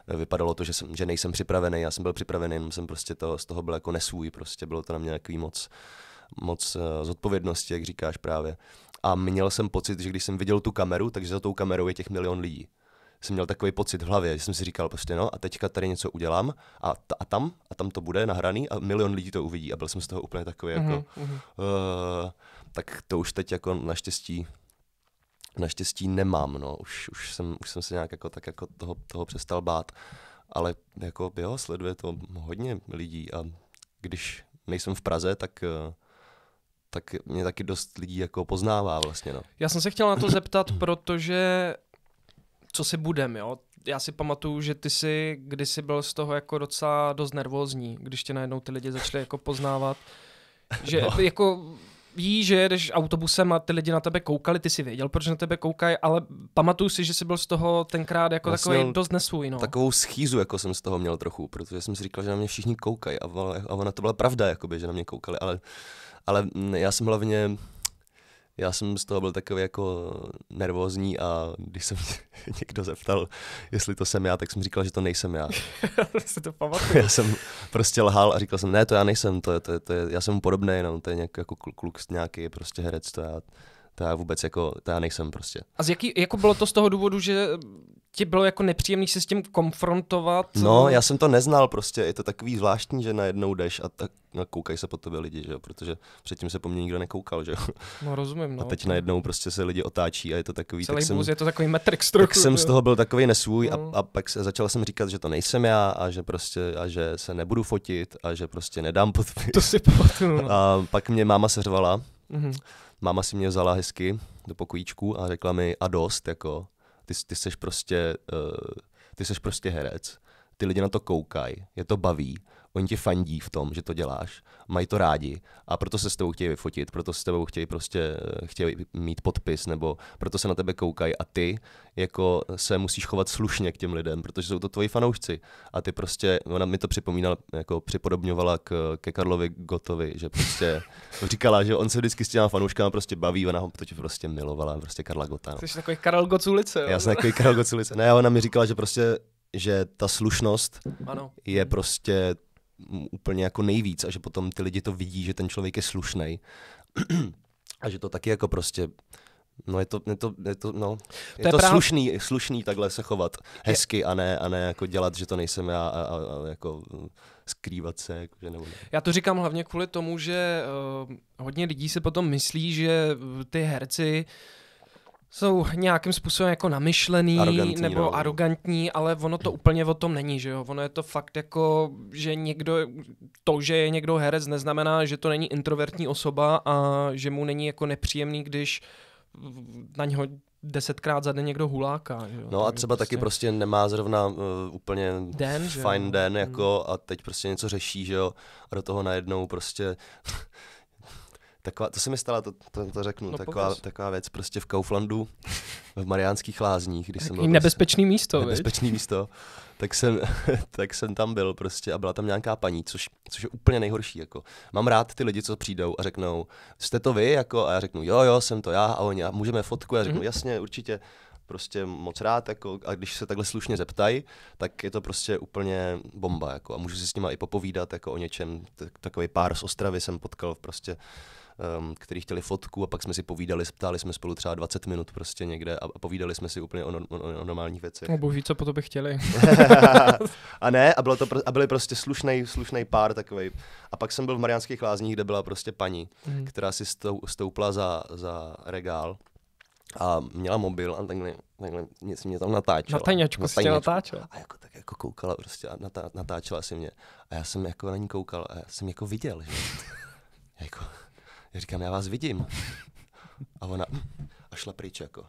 eh, vypadalo to, že, jsem, že nejsem připravený, já jsem byl připravený, jenom jsem prostě to, z toho byl jako nesvůj, prostě bylo to na mě takový moc, moc uh, eh, zodpovědnosti, jak říkáš právě. A měl jsem pocit, že když jsem viděl tu kameru, takže za tou kamerou je těch milion lidí jsem měl takový pocit v hlavě, že jsem si říkal prostě no a teďka tady něco udělám a, ta, a tam a tam to bude nahraný a milion lidí to uvidí a byl jsem z toho úplně takový mm-hmm. jako mm-hmm. Uh, tak to už teď jako naštěstí naštěstí nemám, no, už, už, jsem, už jsem se nějak jako tak jako toho, toho přestal bát, ale jako jo, sleduje to hodně lidí a když nejsem v Praze, tak uh, tak mě taky dost lidí jako poznává vlastně. No. Já jsem se chtěl na to zeptat, (clears throat) protože co si budem, jo? Já si pamatuju, že ty jsi kdysi byl z toho jako docela dost nervózní, když tě najednou ty lidi začali jako poznávat. Že no. jako ví, že jedeš autobusem a ty lidi na tebe koukali, ty si věděl, proč na tebe koukají, ale pamatuju si, že jsi byl z toho tenkrát jako takový dost nesvůj. No. Takovou schýzu jako jsem z toho měl trochu, protože jsem si říkal, že na mě všichni koukají a, a ona to byla pravda, jakoby, že na mě koukali, ale, ale já jsem hlavně já jsem z toho byl takový jako nervózní a když jsem (laughs) někdo zeptal, jestli to jsem já, tak jsem říkal, že to nejsem já. (laughs) to pamatuju. já jsem prostě lhal a říkal jsem, ne, to já nejsem, to, je, to, je, to je, já jsem podobný, jenom to je nějak, jako kluk, nějaký prostě herec, to já, to já vůbec jako, to já nejsem prostě. A z jaký, jako bylo to z toho důvodu, že ti bylo jako nepříjemný se s tím konfrontovat? No, já jsem to neznal prostě, je to takový zvláštní, že najednou jdeš a tak no, koukají se po tobě lidi, že jo, protože předtím se po mně nikdo nekoukal, že jo. No, rozumím, no. A teď najednou prostě se lidi otáčí a je to takový... Celý tak jsem, je to takový metrik trochu. Tak jsem z toho byl takový nesvůj no. a, a, pak se začal jsem říkat, že to nejsem já a že prostě, a že se nebudu fotit a že prostě nedám podpis. (laughs) To si pamatuju, no. A pak mě máma seřvala, mm-hmm. máma si mě vzala hezky do pokojíčku a řekla mi a dost, jako ty, ty seš prostě, uh, ty seš prostě herec, ty lidi na to koukají, je to baví oni ti fandí v tom, že to děláš, mají to rádi a proto se s tebou chtějí vyfotit, proto se s tebou chtějí prostě eh, chtějí mít podpis nebo proto se na tebe koukají a ty jako se musíš chovat slušně k těm lidem, protože jsou to tvoji fanoušci a ty prostě, ona mi to připomínala, jako připodobňovala k, ke Karlovi Gotovi, že prostě (laughs) říkala, že on se vždycky s těma fanouškama prostě baví, ona ho totiž prostě milovala, prostě Karla Gota. No. Jsi takový Karel Got Já jsem takový Karel Got Ne, ona mi říkala, že prostě že ta slušnost ano. je prostě úplně jako nejvíc a že potom ty lidi to vidí, že ten člověk je slušný a že to taky jako prostě No je to, je to, je to, no, je to, je to práv... slušný, slušný takhle se chovat hezky a ne, a ne jako dělat, že to nejsem já a, a, a jako skrývat se. Jako, že nebo ne. Já to říkám hlavně kvůli tomu, že uh, hodně lidí se potom myslí, že eh, ty herci uh, jsou nějakým způsobem jako namyšlený arogantní, nebo no. arrogantní, ale ono to úplně o tom není, že jo? Ono je to fakt jako, že někdo, to, že je někdo herec, neznamená, že to není introvertní osoba a že mu není jako nepříjemný, když na něho desetkrát za den někdo huláká. Že jo? No a třeba prostě... taky prostě nemá zrovna uh, úplně den, fajn den hmm. jako a teď prostě něco řeší, že jo, a do toho najednou prostě Taková, to se mi stala, to, to, to řeknu, no, taková, taková věc prostě v Kauflandu, v Mariánských lázních, když jsem byl prostě- nebezpečný prostě, místo, Nebezpečný viď? místo, tak jsem, (laughs) tak jsem tam byl prostě a byla tam nějaká paní, což, což je úplně nejhorší, jako. Mám rád ty lidi, co přijdou a řeknou, jste to vy, jako, a já řeknu, jo, jo, jsem to já, a oni, a můžeme fotku, a já řeknu, mm-hmm. jasně, určitě, prostě moc rád, jako, a když se takhle slušně zeptají, tak je to prostě úplně bomba, jako, a můžu si s nima i popovídat, jako o něčem, tak, takový pár z Ostravy jsem potkal prostě um, který chtěli fotku a pak jsme si povídali, ptali jsme spolu třeba 20 minut prostě někde a, a povídali jsme si úplně o, no, o, o normálních věcech. No boží, co po by chtěli. (laughs) a ne, a, bylo to, a byli prostě slušnej, slušnej pár takový. A pak jsem byl v Mariánských lázních, kde byla prostě paní, mm. která si stou, stoupla za, za regál a měla mobil a takhle, takhle mě, mě tam natáčela. Na tajňačku si tě natáčela. A jako tak jako koukala prostě a natá, natáčela si mě. A já jsem jako na ní koukal a já jsem jako viděl, že? (laughs) jako, já říkám, já vás vidím. A ona hm. a šla pryč jako.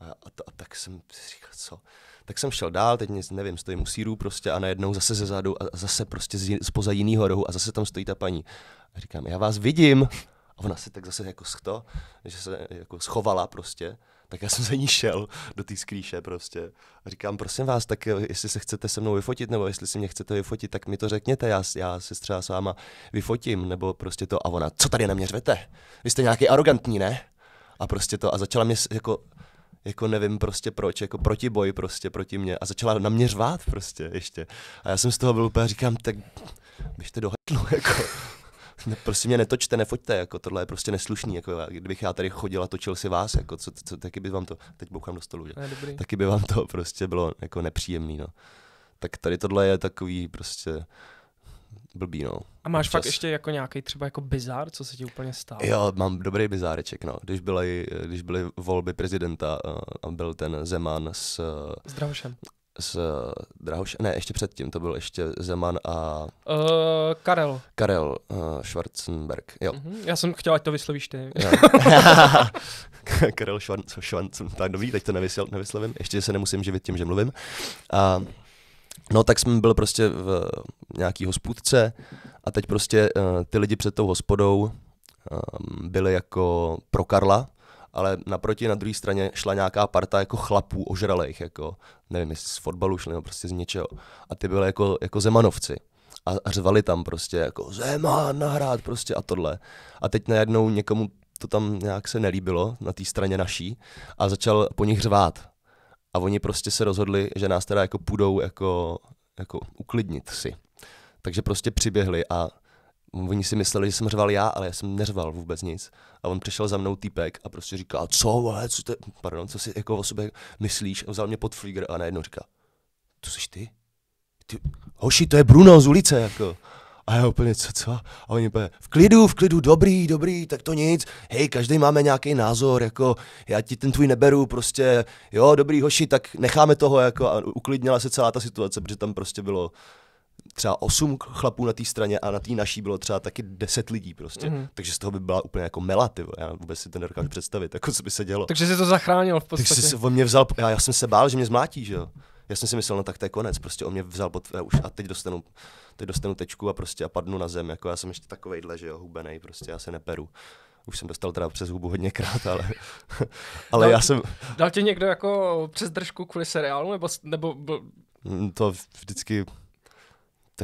A, a, to, a tak jsem říkal, co? Tak jsem šel dál, teď nic nevím, stojím u síru prostě a najednou zase ze zadu a zase prostě z, spoza jiného rohu a zase tam stojí ta paní. A říkám, já vás vidím. A ona se tak zase jako schto, že se jako schovala prostě tak já jsem za ní šel do té skrýše prostě. A říkám, prosím vás, tak eh, jestli se chcete se mnou vyfotit, nebo jestli si mě chcete vyfotit, tak mi to řekněte, já, já se třeba s váma vyfotím, nebo prostě to. A ona, co tady na mě řvete? Vy jste nějaký arrogantní, ne? A prostě to, a začala mě jako jako nevím prostě proč, jako protiboj prostě proti mě a začala na mě řvát prostě ještě. A já jsem z toho byl úplně, říkám, tak běžte do hetlu, (laughs) jako ne, prostě mě netočte, nefoďte, jako tohle je prostě neslušný. Jako, kdybych já tady chodil a točil si vás, jako, co, co, taky by vám to, teď bouchám do stolu, že? Ne, taky by vám to prostě bylo jako nepříjemný. No. Tak tady tohle je takový prostě blbý, no. A máš Občas. fakt ještě jako nějaký třeba jako bizár, co se ti úplně stalo? Jo, mám dobrý bizáreček, no. Když byly, když byly volby prezidenta eh, a byl ten Zeman s... Eh, s Drahošem s eh, Drahoš, ne, ještě předtím, to byl ještě Zeman a... Uh, Karel. Karel uh, Schwarzenberg, jo. Uh-huh. Já jsem chtěl, ať to vyslovíš ty. (laughs) Karel Schwarzenberg, tak dobrý, teď to nevysl, nevyslovím, ještě se nemusím živit tím, že mluvím. A, no tak jsem byl prostě v nějaký hospůdce a teď prostě uh, ty lidi před tou hospodou um, byli jako pro Karla, ale naproti na druhé straně šla nějaká parta jako chlapů ožralých, jako nevím, jestli z fotbalu šli, no prostě z něčeho. A ty byly jako, jako zemanovci. A, a řvali tam prostě jako Zeman nahrát prostě a tohle. A teď najednou někomu to tam nějak se nelíbilo na té straně naší a začal po nich řvát. A oni prostě se rozhodli, že nás teda jako půjdou jako, jako uklidnit si. Takže prostě přiběhli a Oni si mysleli, že jsem řval já, ale já jsem neřval vůbec nic. A on přišel za mnou týpek a prostě říká, co, vole, co, te, pardon, co si jako o sobě myslíš? A vzal mě pod flíger a najednou říká, to jsi ty? ty? Hoši, to je Bruno z ulice, jako. A já úplně, co, co? A oni úplně, v klidu, v klidu, dobrý, dobrý, tak to nic. Hej, každý máme nějaký názor, jako já ti ten tvůj neberu, prostě, jo, dobrý hoši, tak necháme toho, jako a uklidnila se celá ta situace, protože tam prostě bylo třeba osm chlapů na té straně a na té naší bylo třeba taky deset lidí prostě. Mm-hmm. Takže z toho by byla úplně jako mela, ty Já vůbec si to nedokážu představit, jako co by se dělo. Takže jsi to zachránil v podstatě. Takže jsi o mě vzal, já, já jsem se bál, že mě zmlátí, že jo. Já jsem si myslel, no tak to je konec, prostě o mě vzal pod, já už a teď dostanu, teď dostanu tečku a prostě a padnu na zem, jako já jsem ještě takovejhle, že jo, hubenej, prostě já se neperu už jsem dostal teda přes hubu hodněkrát, ale, (laughs) ale dal, já jsem... Dal ti někdo jako přes držku kvůli seriálu, nebo, nebo byl... Mm, to vždycky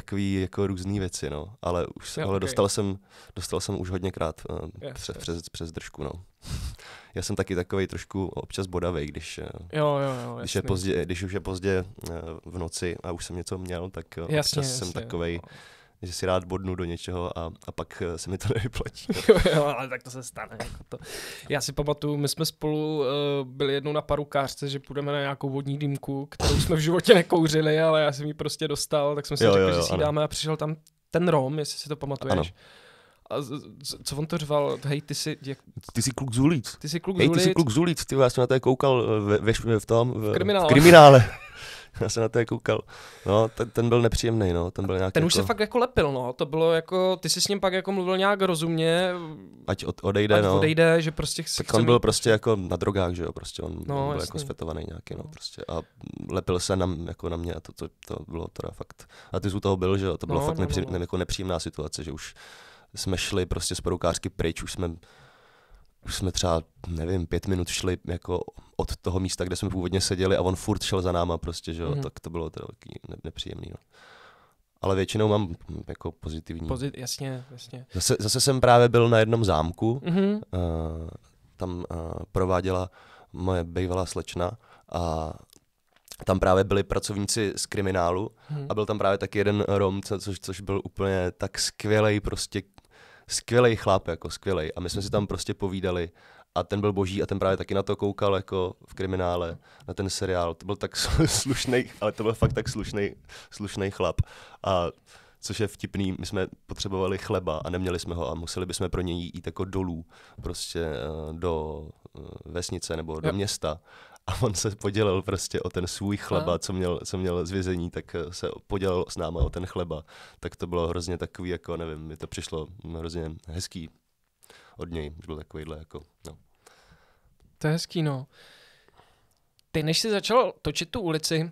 takový jako různé věci, no. Ale, už, jo, ale okay. dostal, jsem, dostal jsem už hodněkrát uh, eh, přes, přes, přes držku, no. (laughs) Já jsem taky takový trošku občas bodavý, když, eh, jo, jo, jo, když, je pozdě, když už je pozdě uh, v noci a už jsem něco měl, tak jasně, občas jasně, jsem takovej, jo no že si rád bodnu do něčeho a, a pak eh, se mi to (laughs) nevyplatí. (laughs) jo, ale tak to se stane. Jako to. Já si pamatuju, my jsme spolu uh, byli jednou na parukářce, že půjdeme na nějakou vodní dýmku, kterou jsme v životě nekouřili, ale já jsem ji prostě dostal, tak jsme si jo, řekli, jo, jo, že si ano. dáme a přišel tam ten Rom, jestli si to pamatuješ. Ano. A co on to řval? Hej, ty jsi... Jak... Ty jsi kluk z ulic. Ty jsi kluk z ulic. Hej, ty jsi kluk z ulic, ty já jsem na to koukal eh, ve, ve, v tom... V, v kriminále. V kriminále. (laughs) (laughs) já jsem na to koukal. No, ten, ten byl nepříjemný, no, ten byl nějaký. Ten jako... už se fakt jako lepil, no, to bylo jako, ty jsi s ním pak jako mluvil nějak rozumně. Ať od, odejde, ať no. odejde, že prostě chci, Tak on byl mít... prostě jako na drogách, že jo, prostě on, no, on byl jasný. jako svetovaný nějaký, no, prostě a lepil se na, jako na mě a to, to, to bylo teda fakt, a ty jsi u toho byl, že jo, to bylo no, fakt no, nepří, no. jako nepříjemná situace, že už jsme šli prostě z porukářky pryč, už jsme už jsme třeba, nevím, pět minut šli jako od toho místa, kde jsme původně seděli a on furt šel za náma prostě, že jo, mm. tak to bylo teda velký nepříjemný, no. Ale většinou mám mm, jako pozitivní. Pozit, jasně, jasně. Zase, zase jsem právě byl na jednom zámku, mm-hmm. uh, tam uh, prováděla moje bývalá slečna a tam právě byli pracovníci z kriminálu hmm. a byl tam právě taky jeden Rom, co, což, což byl úplně tak skvělý prostě skvělý chlap, jako skvělý. A my jsme si tam prostě povídali a ten byl boží a ten právě taky na to koukal jako v kriminále, na ten seriál. To byl tak (laughs) slušný, ale to byl fakt tak slušný, slušný chlap. A což je vtipný, my jsme potřebovali chleba a neměli jsme ho a museli bychom pro něj jít jako dolů, prostě eh, do eh, vesnice nebo do města a on se podělil prostě o ten svůj chleba, co, měl, co měl z vězení, tak eh, se podělil s náma o ten chleba. Tak to bylo hrozně takový, jako nevím, mi to přišlo hrozně hezký od něj, že byl takovýhle, jako, no. To je hezký, no. Ty, než jsi začal točit tu ulici,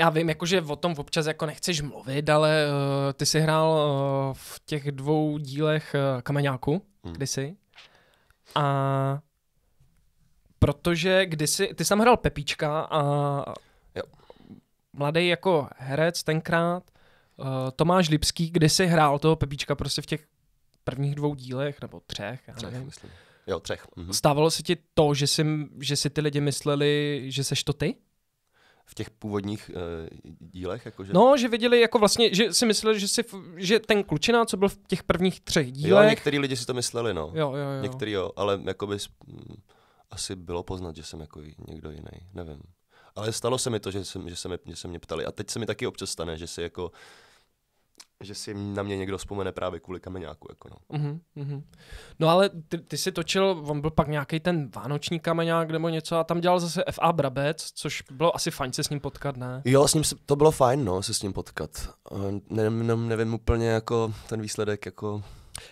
já vím, jakože o tom občas jako nechceš mluvit, ale uh, ty jsi hrál uh, v těch dvou dílech uh, Kameňáku, hmm. kdysi. A Protože kdysi, ty jsi hrál Pepíčka a mladý jako herec tenkrát, uh, Tomáš Lipský, jsi hrál toho Pepíčka prostě v těch prvních dvou dílech, nebo třech, já třech, nevím. Myslím. Jo, třech. Mhm. Stávalo se ti to, že si, že si ty lidi mysleli, že seš to ty? v těch původních e, dílech? Jakože... No, že viděli jako vlastně, že si mysleli, že, si, že ten klučina, co byl v těch prvních třech dílech... Jo, některý lidi si to mysleli, no. Jo, jo, jo. Některý jo, ale jakoby asi bylo poznat, že jsem jako někdo jiný, nevím. Ale stalo se mi to, že, jsem, že, se, mi, že se mě ptali. A teď se mi taky občas stane, že si jako že si na mě někdo vzpomene právě kvůli kameňáku. Jako no. Mm-hmm. Uh-huh, uh-huh. no ale ty, ty si točil, on byl pak nějaký ten vánoční kameňák nebo něco a tam dělal zase F.A. Brabec, což bylo asi fajn se s ním potkat, ne? Jo, s ním se, to bylo fajn, no, se s ním potkat. Ne, ne, nevím úplně jako ten výsledek, jako...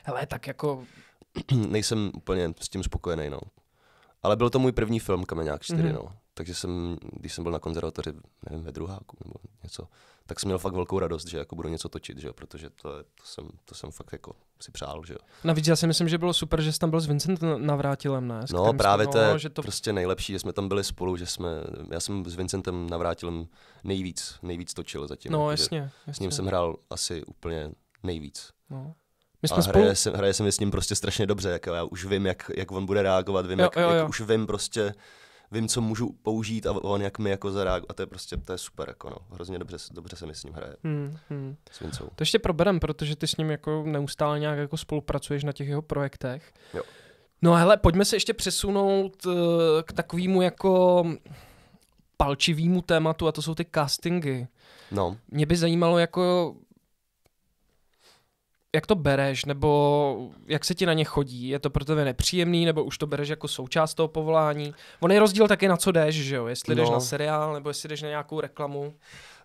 Hele, tak jako... (clears throat) nejsem úplně s tím spokojený, no. Ale byl to můj první film, Kameňák 4, mm-hmm. no. Takže jsem, když jsem byl na konzervatoři, nevím, ve druháku nebo něco, tak jsem měl fakt velkou radost, že jako budu něco točit, že jo, protože to, je, to, jsem, to jsem fakt jako si přál, že jo. Navíc já si myslím, že bylo super, že jsi tam byl s Vincentem Navrátilem, ne? S no právě to je no, že to... prostě nejlepší, že jsme tam byli spolu, že jsme, já jsem s Vincentem Navrátilem nejvíc, nejvíc točil zatím. No jasně, jasně. S ním jsem hrál asi úplně nejvíc. No. My jsme a spolu... hraje, se, hraje se mi s ním prostě strašně dobře, jako já už vím, jak, jak on bude reagovat, vím, jo, jak, jo, jo. jak už vím prostě, vím, co můžu použít a on jak mi jako zareaguje. A to je prostě, to je super, jako no. Hrozně dobře, dobře se mi s ním hraje. Hmm, hmm. S Vincou. To ještě proberem, protože ty s ním jako neustále nějak jako spolupracuješ na těch jeho projektech. Jo. No hele, pojďme se ještě přesunout uh, k takovému jako palčivýmu tématu a to jsou ty castingy. No. Mě by zajímalo jako jak to bereš, nebo jak se ti na ně chodí? Je to pro tebe nepříjemný, nebo už to bereš jako součást toho povolání? On je rozdíl taky na co jdeš, že jo? Jestli jdeš no. na seriál, nebo jestli jdeš na nějakou reklamu.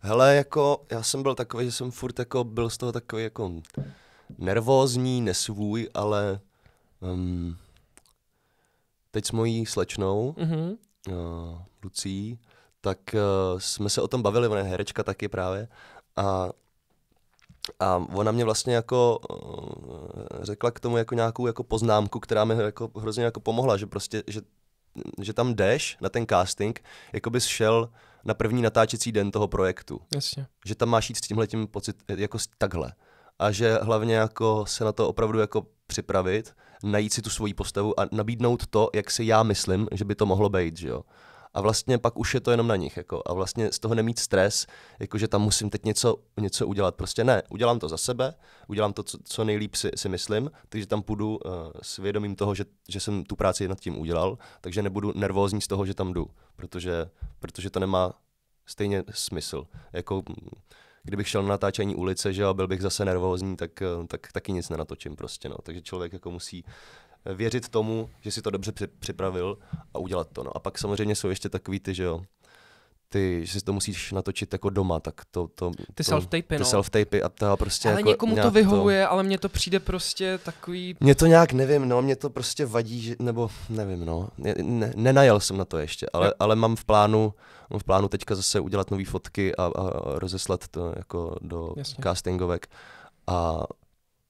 Hele, jako já jsem byl takový, že jsem furt jako byl z toho takový jako nervózní, nesvůj, ale um, teď s mojí slečnou, mm-hmm. uh, Lucí, tak uh, jsme se o tom bavili, ona je herečka taky právě, a a ona mě vlastně jako eh, řekla k tomu jako nějakou jako poznámku, která mi jako hrozně jako pomohla, že prostě, že, že tam jdeš na ten casting, jako bys šel na první natáčecí den toho projektu. Jasně. Že tam máš jít s tímhle tím pocit eh, jako takhle. A že hlavně jako se na to opravdu jako připravit, najít si tu svoji postavu a nabídnout to, jak si já myslím, že by to mohlo být, že jo a vlastně pak už je to jenom na nich. Jako, a vlastně z toho nemít stres, jako, že tam musím teď něco, něco udělat. Prostě ne, udělám to za sebe, udělám to, co, co nejlíp si, si myslím, takže tam půjdu uh, s vědomím toho, že, že jsem tu práci nad tím udělal, takže nebudu nervózní z toho, že tam jdu, protože, protože to nemá stejně smysl. Jako, kdybych šel na natáčení ulice, že a byl bych zase nervózní, tak, eh, tak taky nic nenatočím prostě, no. Takže člověk jako musí věřit tomu, že si to dobře připravil a udělat to. No a pak samozřejmě jsou ještě takový ty, že jo, ty, že si to musíš natočit jako doma, tak to... to ty to, self-tapy, no. Ty self-tapy a to prostě Ale jako někomu to vyhovuje, to, ale mně to přijde prostě takový... Mně to nějak nevím, no, mě to prostě vadí, že, nebo nevím, no. Ne, ne, nenajel jsem na to ještě, ale, no. ale mám v plánu, mám v plánu teďka zase udělat nové fotky a, a rozeslat to jako do Jasně. castingovek a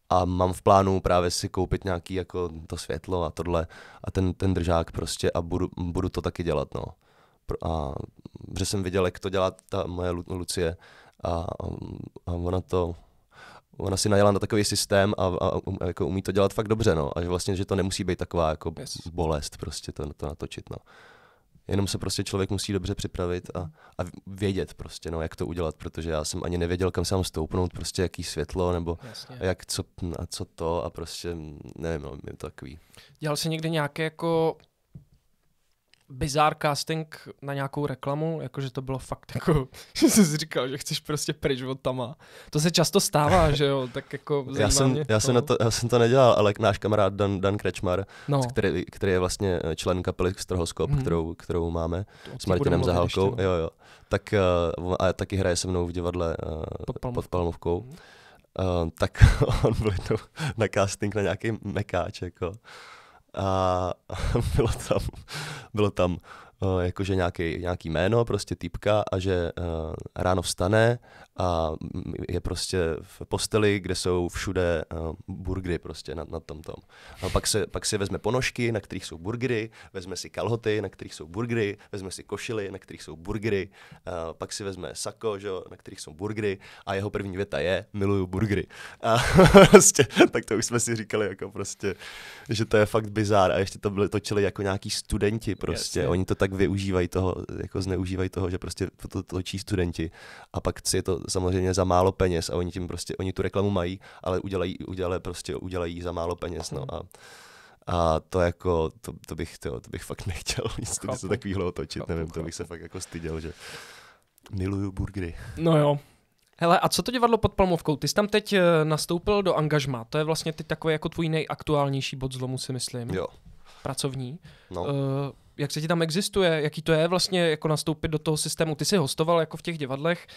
a mám v plánu právě si koupit nějaký jako to světlo a tohle a ten, ten držák prostě a budu, budu to taky dělat, no. A, že jsem viděl, jak to dělá ta moje Lu- Lucie a, a ona to, ona si najela na takový systém a, a, a um, jako umí to dělat fakt dobře, no. A že vlastně, že to nemusí být taková jako yes. bolest prostě to, to natočit, no jenom se prostě člověk musí dobře připravit a, a vědět prostě, no, jak to udělat, protože já jsem ani nevěděl, kam se mám stoupnout, prostě jaký světlo, nebo Jasně. jak co, a co to a prostě, mm, nevím, no, je to takový. Dělal jsi někdy nějaké jako bizár casting na nějakou reklamu, jakože to bylo fakt jako, (laughs) že jsi říkal, že chceš prostě pryč od tama. To se často stává, že jo, tak jako (laughs) já jsem, já, jsem na to, já jsem to nedělal, ale náš kamarád Dan, Dan Krečmar, no. který, který, je vlastně eh, člen kapely Strohoskop, hmm. kterou, kterou máme to s Martinem Zahalkou, ještě, no. jo, jo. Tak, uh, a taky hraje se mnou v divadle uh, pod Palmovkou. Pod Palmovkou. Hmm. Uh, tak (laughs) on byl na casting na nějaký mekáč, jako a (laughs) bylo tam, bylo tam Eh, jakože nějaký, nějaký jméno, prostě typka a že uh, ráno vstane a je prostě v posteli, kde jsou všude uh, burgery prostě na, na tom tom. A pak, se, pak si vezme ponožky, na kterých jsou burgery, vezme si kalhoty, na kterých jsou burgery, vezme si košily, na kterých jsou burgery, uh, pak si vezme sako, že, na kterých jsou burgery a jeho první věta je miluju burgery. A (laughs) prostě, tak to už jsme si říkali jako prostě, že to je fakt bizár a ještě to byli točili jako nějaký studenti prostě. yes, Oni to tak využívají toho, jako zneužívají toho, že prostě to, točí studenti a pak si je to samozřejmě za málo peněz a oni tím prostě, oni tu reklamu mají, ale udělají, udělají prostě udělají za málo peněz, no a a to jako, to, to bych, to, to bych fakt nechtěl (laughs) nic, se takového otočit, chápu, nevím, chápu. to bych se fakt jako styděl, že miluju burgery. No jo, Hele, a co to divadlo pod Palmovkou? Ty jsi tam teď eh, nastoupil do angažma, to je vlastně teď takový jako tvůj nejaktuálnější bod zlomu, si myslím. Jo. Pracovní. No. Uh, jak se ti tam existuje, jaký to je vlastně jako nastoupit do toho systému. Ty jsi hostoval jako v těch divadlech,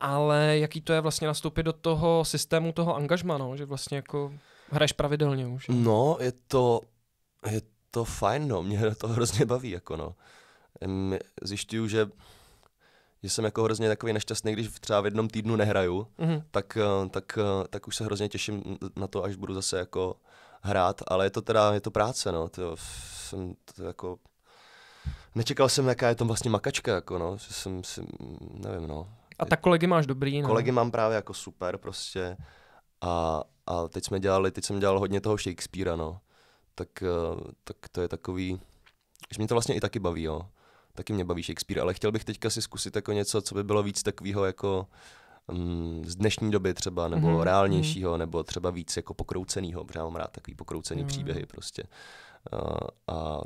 ale jaký to je vlastně nastoupit do toho systému toho angažma, no? že vlastně jako hraješ pravidelně už. No, je to, je to fajn, no, mě to hrozně baví, jako no. Zjišťuju, že že jsem jako hrozně takový nešťastný, když třeba v jednom týdnu nehraju, mm-hmm. tak, eh, tak, eh, tak už se hrozně těším na to, až budu zase jako hrát, ale je to teda, je to práce, no, to jsem to jako, nečekal jsem, jaká je to vlastně makačka, jako no, že jsem si, nevím, no. A tak kolegy máš dobrý, ne? No. Kolegy mám právě jako super prostě a, a teď jsme dělali, teď jsem dělal hodně toho Shakespearea, no, tak, eh, tak to je takový, že mě to vlastně i taky baví, jo. Taky mě baví Shakespeare, ale chtěl bych teďka si zkusit jako něco, co by bylo víc takového jako um, z dnešní doby třeba, nebo mm-hmm. reálnějšího, mhm. nebo třeba víc jako pokrouceného, protože já mám rád takový pokroucený mm-hmm. příběhy prostě. Uh, a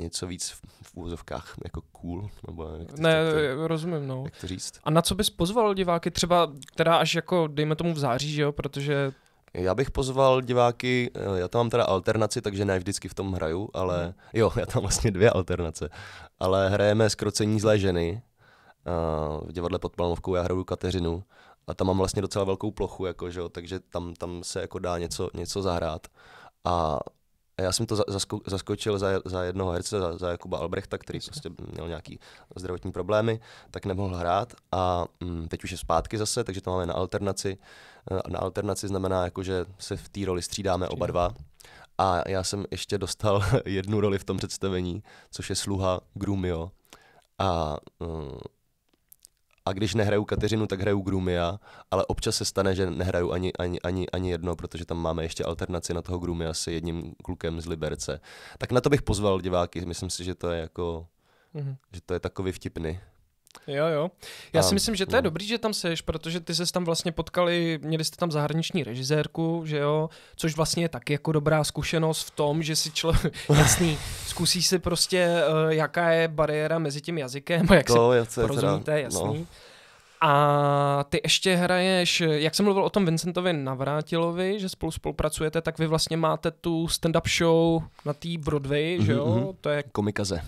něco víc v, v úvozovkách jako cool? Nebo jak to, ne, to, rozumím, no. Jak to říct? A na co bys pozval diváky třeba, teda až jako, dejme tomu v září, že jo, protože... Já bych pozval diváky, eh, já tam mám teda alternaci, takže ne vždycky v tom hraju, ale mhm. jo, já tam vlastně dvě alternace, ale hrajeme Skrocení zlé ženy, v divadle pod Palmovkou já hraju Kateřinu a tam mám vlastně docela velkou plochu, jako, že jo, takže tam, tam se jako dá něco, něco zahrát. A já jsem to zasko, zaskočil za, za jednoho herce, za, za Jakuba Albrechta, který Ještě. prostě měl nějaký zdravotní problémy, tak nemohl hrát a mm, teď už je zpátky zase, takže to máme na alternaci. E, na alternaci znamená, jako, že se v té roli střídáme oba dva. A já jsem ještě dostal (laughs) jednu roli v tom představení, což je sluha Grumio. A mm, a když nehraju Kateřinu, tak hraju Grumia, ale občas se stane, že nehraju ani, ani, ani, ani jedno, protože tam máme ještě alternaci na toho Grumia s jedním klukem z Liberce. Tak na to bych pozval diváky, myslím si, že to je jako, mm-hmm. že to je takový vtipný. Jo, jo. Já a, si myslím, že to je no. dobrý, že tam seš, protože ty se tam vlastně potkali, měli jste tam zahraniční režisérku, že jo, což vlastně je taky jako dobrá zkušenost v tom, že si člověk, (laughs) jasný, zkusí si prostě, uh, jaká je bariéra mezi tím jazykem, a jak to, se no. jasný, rozumíte, teda, jasný. No. A ty ještě hraješ, jak jsem mluvil o tom Vincentovi Navrátilovi, že spolu spolupracujete, tak vy vlastně máte tu stand-up show na té Broadway, že mhm, jo? Mhm. To je... Komikaze.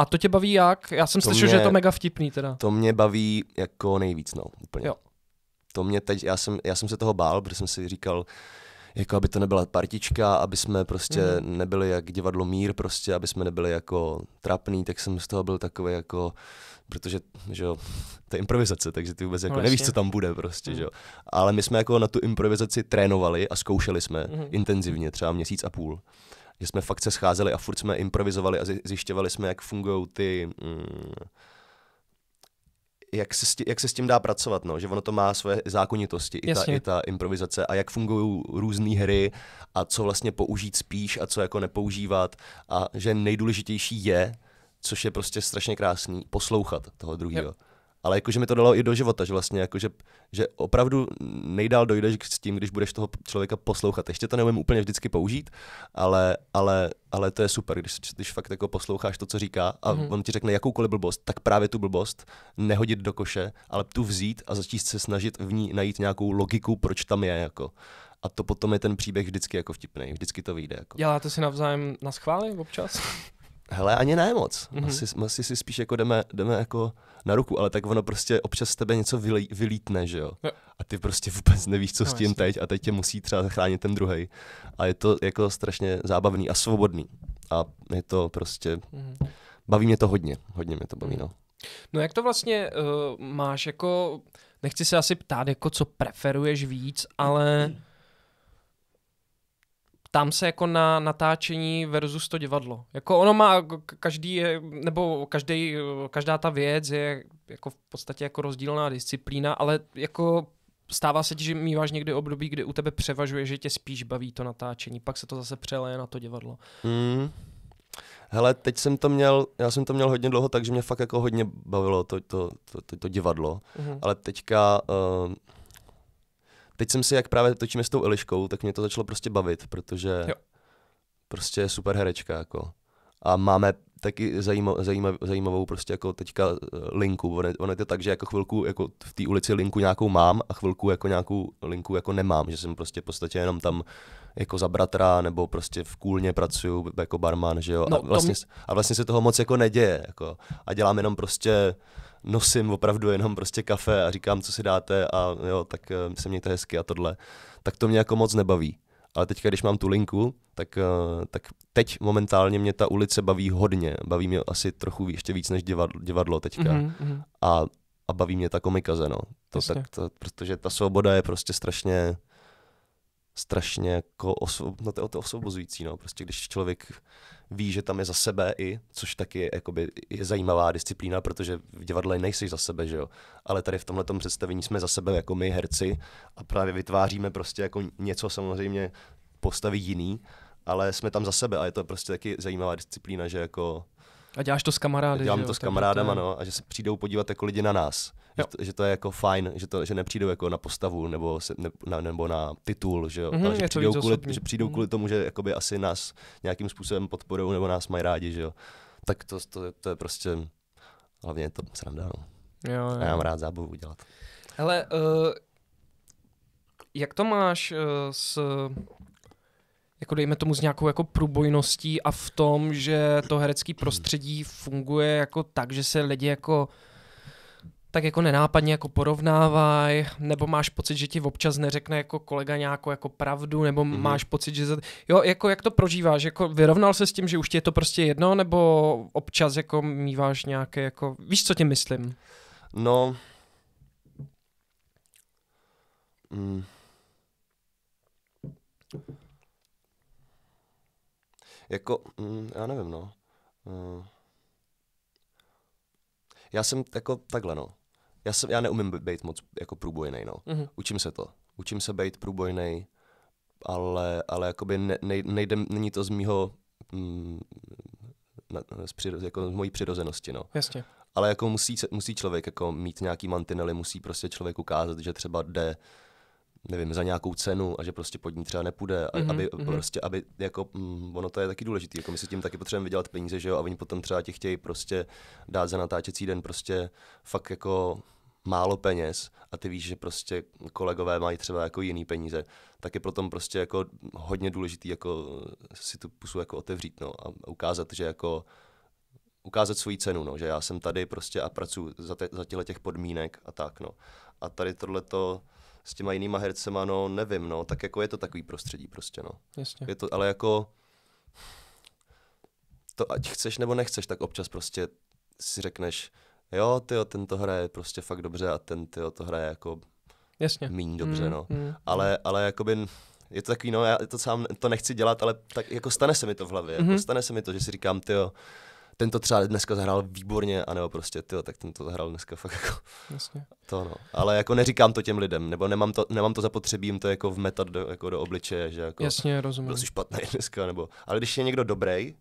A to tě baví jak? Já jsem to slyšel, mě, že je to mega vtipný teda. To mě baví jako nejvíc, no, úplně. Jo. To mě teď, já jsem, já jsem se toho bál, protože jsem si říkal, jako aby to nebyla partička, aby jsme prostě mm. nebyli jak divadlo mír, prostě, aby jsme nebyli jako trapný, tak jsem z toho byl takový jako, protože, že jo, to je improvizace, takže ty vůbec jako no, nevíš, co tam bude prostě, mm. že jo. Ale my jsme jako na tu improvizaci trénovali a zkoušeli jsme mm. intenzivně, třeba měsíc a půl že jsme fakt se scházeli a furt jsme improvizovali a zjišťovali jsme, jak fungují ty... Mm, jak se, tím, jak se s tím dá pracovat, no? že ono to má své zákonitosti, i ta, i ta improvizace a jak fungují různé hry a co vlastně použít spíš a co jako nepoužívat a že nejdůležitější je, což je prostě strašně krásný, poslouchat toho druhého. Yep ale jakože mi to dalo i do života, že vlastně jakože, že opravdu nejdál dojdeš s tím, když budeš toho člověka poslouchat. Ještě to neumím úplně vždycky použít, ale, ale, ale to je super, když, když fakt jako posloucháš to, co říká a hmm. on ti řekne jakoukoliv blbost, tak právě tu blbost nehodit do koše, ale tu vzít a začít se snažit v ní najít nějakou logiku, proč tam je jako a to potom je ten příběh vždycky jako vtipný, vždycky to vyjde. Jako. Děláte si navzájem na schvály občas? Hele, ani ne moc. Mm-hmm. Asi, asi si spíš jako jdeme, jdeme jako na ruku, ale tak ono prostě občas z tebe něco vylí, vylítne, že jo. No. A ty prostě vůbec nevíš, co no, s tím jasný. teď a teď tě musí třeba zachránit ten druhý. A je to jako strašně zábavný a svobodný. A je to prostě, mm-hmm. baví mě to hodně, hodně mě to baví, mhm. no. No jak to vlastně uh, máš jako, nechci se asi ptát, jako co preferuješ víc, ale... Mm-hmm ptám se jako na natáčení versus to divadlo. Jako ono má každý, nebo každý, každá ta věc je jako v podstatě jako rozdílná disciplína, ale jako stává se ti, že míváš někdy období, kdy u tebe převažuje, že tě spíš baví to natáčení, pak se to zase přeleje na to divadlo. Hmm. Hele, teď jsem to měl, já jsem to měl hodně dlouho, takže mě fakt jako hodně bavilo to, to, to, to, to divadlo, mm-hmm. ale teďka uh, teď jsem si, jak právě točíme s tou Eliškou, tak mě to začalo prostě bavit, protože jo. prostě je super herečka, jako. A máme taky zajímav, zajímav, zajímavou prostě jako teďka eh, linku. Ono, ono je to tak, že jako chvilku jako v té ulici linku nějakou mám a chvilku jako nějakou linku jako nemám, že jsem prostě v podstatě jenom tam jako za bratra, nebo prostě v kůlně pracuju jako barman, že jo. No, a, vlastně, tom... a vlastně se toho moc jako neděje, jako. A dělám jenom prostě nosím opravdu jenom prostě kafe a říkám, co si dáte a jo, tak eh, se mějte hezky a tohle, tak to mě jako moc nebaví. Ale teďka, když mám tu linku, tak, eh, tak teď momentálně mě ta ulice baví hodně. Baví mě asi trochu ještě víc než divadlo, divadlo teďka. Mm-hmm. A, a baví mě ta komikaze, no. To, tak, to, protože ta svoboda je prostě strašně strašně jako osvo- no to je osvobozující, no. Prostě když člověk ví, že tam je za sebe i, což taky je, jakoby, je zajímavá disciplína, protože v divadle nejsi za sebe, že jo. Ale tady v tomhle představení jsme za sebe jako my herci a právě vytváříme prostě jako něco samozřejmě postavy jiný, ale jsme tam za sebe a je to prostě taky zajímavá disciplína, že jako... A děláš to s kamarády, Dělám že jo, to s kamarádama, no, a že se přijdou podívat jako lidi na nás. Že, to, že to je jako fajn, že, to, že nepřijdou jako na postavu nebo, se, ne, na, nebo na titul, že, mm-hmm, ale že, přijdou kvůli, že přijdou kvůli tomu, že jakoby asi nás nějakým způsobem podporují nebo nás mají rádi, že jo. Tak to, to, to je prostě, hlavně je to sranda, no. Jo, jo. A já mám rád zábavu dělat. Hele, uh, jak to máš uh, s jako dejme tomu s nějakou jako průbojností a v tom, že to herecké prostředí funguje jako tak, že se lidi jako tak jako nenápadně jako porovnávaj, nebo máš pocit, že ti občas neřekne jako kolega nějakou jako pravdu, nebo mm-hmm. máš pocit, že... Jo, jako jak to prožíváš? Jako vyrovnal se s tím, že už ti je to prostě jedno, nebo občas jako míváš nějaké jako... Víš, co tě myslím? No... Mm. Jako, mm, já nevím, no. Mm. Já jsem jako takhle, no já, jsem, já neumím být moc jako průbojný, no. Mm-hmm. Učím se to. Učím se být průbojný, ale, ale jakoby ne, nejde, není to z mýho, mm, na, z, přiro, jako z mojí přirozenosti, no. Jasně. Ale jako musí, musí člověk jako mít nějaký mantinely, musí prostě člověk ukázat, že třeba jde nevím, za nějakou cenu a že prostě pod ní třeba nepůjde, a, mm-hmm, aby mhm. prostě, aby jako, mm, ono to je taky důležité, jako my si tím taky potřebujeme vydělat peníze, že jo, a oni potom třeba ti chtějí prostě dát za natáčecí den prostě fakt jako málo peněz a ty víš, že prostě kolegové mají třeba jako jiný peníze, tak je potom prostě jako hodně důležitý jako si tu pusu jako otevřít, no, a ukázat, že jako ukázat svoji cenu, no, že já jsem tady prostě a pracuji za, te, za těchto těch podmínek a tak, no. A tady tohleto, to s těma jinýma hercema, no nevím, no, tak jako je to takový prostředí prostě, no. Jasně. Je to, ale jako, to ať chceš nebo nechceš, tak občas prostě si řekneš, jo, ty ten to hraje prostě fakt dobře a ten ty to hraje jako Jasně. míň dobře, mm, no. Mm. Ale, ale jakoby je to takový, no, já to sám to nechci dělat, ale tak jako stane se mi to v hlavě, mm-hmm. jako mhm. stane se mi to, že si říkám, tyjo, ten to třeba dneska zahrál výborně, anebo prostě, ty, tak ten to zahrál dneska fakt jako Jasně. to no. Ale jako neříkám to těm lidem, nebo nemám to, nemám to zapotřebí jim to jako v metod do, jako do obličeje, že jako Jasně, rozumím. byl jsi špatný dneska, nebo, ale když je někdo dobrý,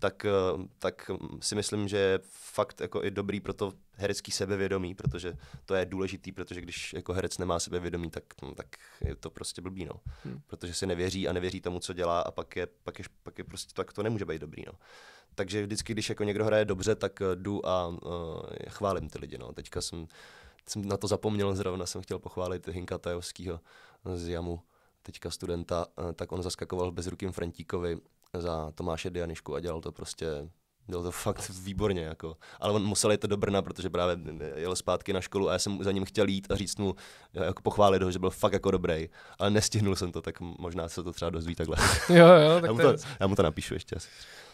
tak, eh, tak si myslím, že je fakt jako i dobrý pro to herecký sebevědomí, protože to je důležitý, protože když jako herec nemá sebevědomí, tak, no, tak je to prostě blbý, no. Hmm. Protože si nevěří a nevěří tomu, co dělá a pak je, pak je, pak je prostě tak to nemůže být dobrý, no. Takže vždycky, když jako někdo hraje dobře, tak eh, jdu a uh, chválím ty lidi, no. Teďka jsem, jsem na to zapomněl zrovna, jsem chtěl pochválit Hinka Tajovského z Jamu, teďka studenta, tak on zaskakoval bez bezrukým Frantíkovi za Tomáše Dianišku a dělal to prostě bylo to (laughs) fakt výborně, jako. Ale on musel jít do Brna, protože právě jel zpátky na školu a já jsem za ním chtěl jít a říct mu, jako pochválit ho, že byl fakt jako dobrý, ale nestihnul jsem to, tak možná se to třeba dozví takhle. (laughs) Jo, jo, tak já, mu to, já mu to napíšu ještě asi.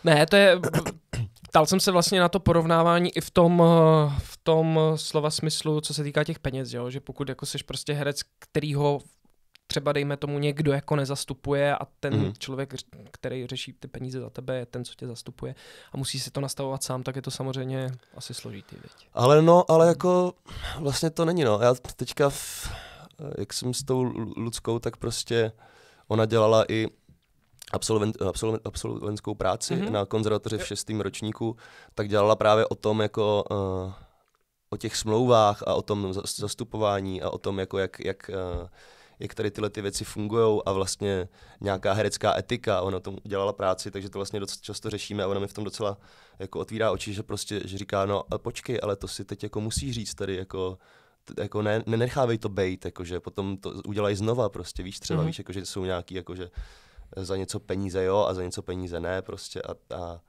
Ne, to je, (clears throat) ptal jsem se vlastně na to porovnávání i v tom, eh, v tom slova smyslu, co se týká těch peněz, jo? že pokud jako seš prostě herec, který ho třeba dejme tomu někdo jako nezastupuje a ten mm. člověk, který řeší ty peníze za tebe, je ten, co tě zastupuje a musí si to nastavovat sám, tak je to samozřejmě asi složitý, viď? Ale no, ale jako vlastně to není, no. Já teďka, v, jak jsem s tou Ludskou, tak prostě ona dělala i absolvent, absolvent, absolventskou práci mm-hmm. na konzervatoři v šestém ročníku, tak dělala právě o tom jako uh, o těch smlouvách a o tom zastupování a o tom jako jak, jak uh, jak tady tyhle ty věci fungují a vlastně nějaká herecká etika, ona tomu dělala práci, takže to vlastně docela často řešíme a ona mi v tom docela jako otvírá oči, že prostě že říká, no a počkej, ale to si teď jako musí říct tady jako jako ne, nenechávej to bejt, jakože potom to udělají znova prostě, víš, třeba mm-hmm. víš, jakože jsou nějaký, jakože za něco peníze jo a za něco peníze ne prostě a, a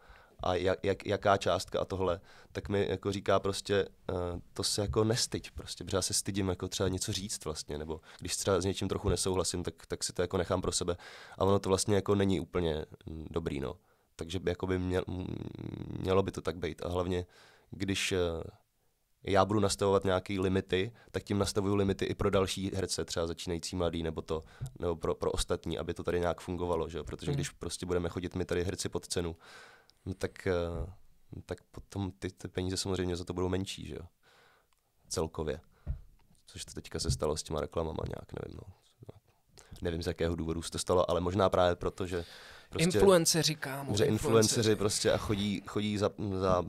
a jak, jak, jaká částka a tohle, tak mi jako říká prostě, uh, to se jako nestyď prostě, protože já se stydím jako třeba něco říct vlastně, nebo když třeba s něčím trochu nesouhlasím, tak, tak si to jako nechám pro sebe a ono to vlastně jako není úplně mm, dobrý, no. Takže by, jako by měl, mělo by to tak být a hlavně, když uh, já budu nastavovat nějaké limity, tak tím nastavuju limity i pro další herce, třeba začínající mladý, nebo to, nebo pro, pro ostatní, aby to tady nějak fungovalo, že? protože hmm. když prostě budeme chodit my tady herci pod cenu, no tak, eh, no tak potom ty, ty peníze samozřejmě za to budou menší, že jo? Celkově. Což to teďka se stalo s těma reklamama nějak, nevím, no. Nevím, z jakého důvodu se to stalo, ale možná právě proto, že prostě, influenceři, kámo. Že influenceři prostě a chodí, chodí za, za,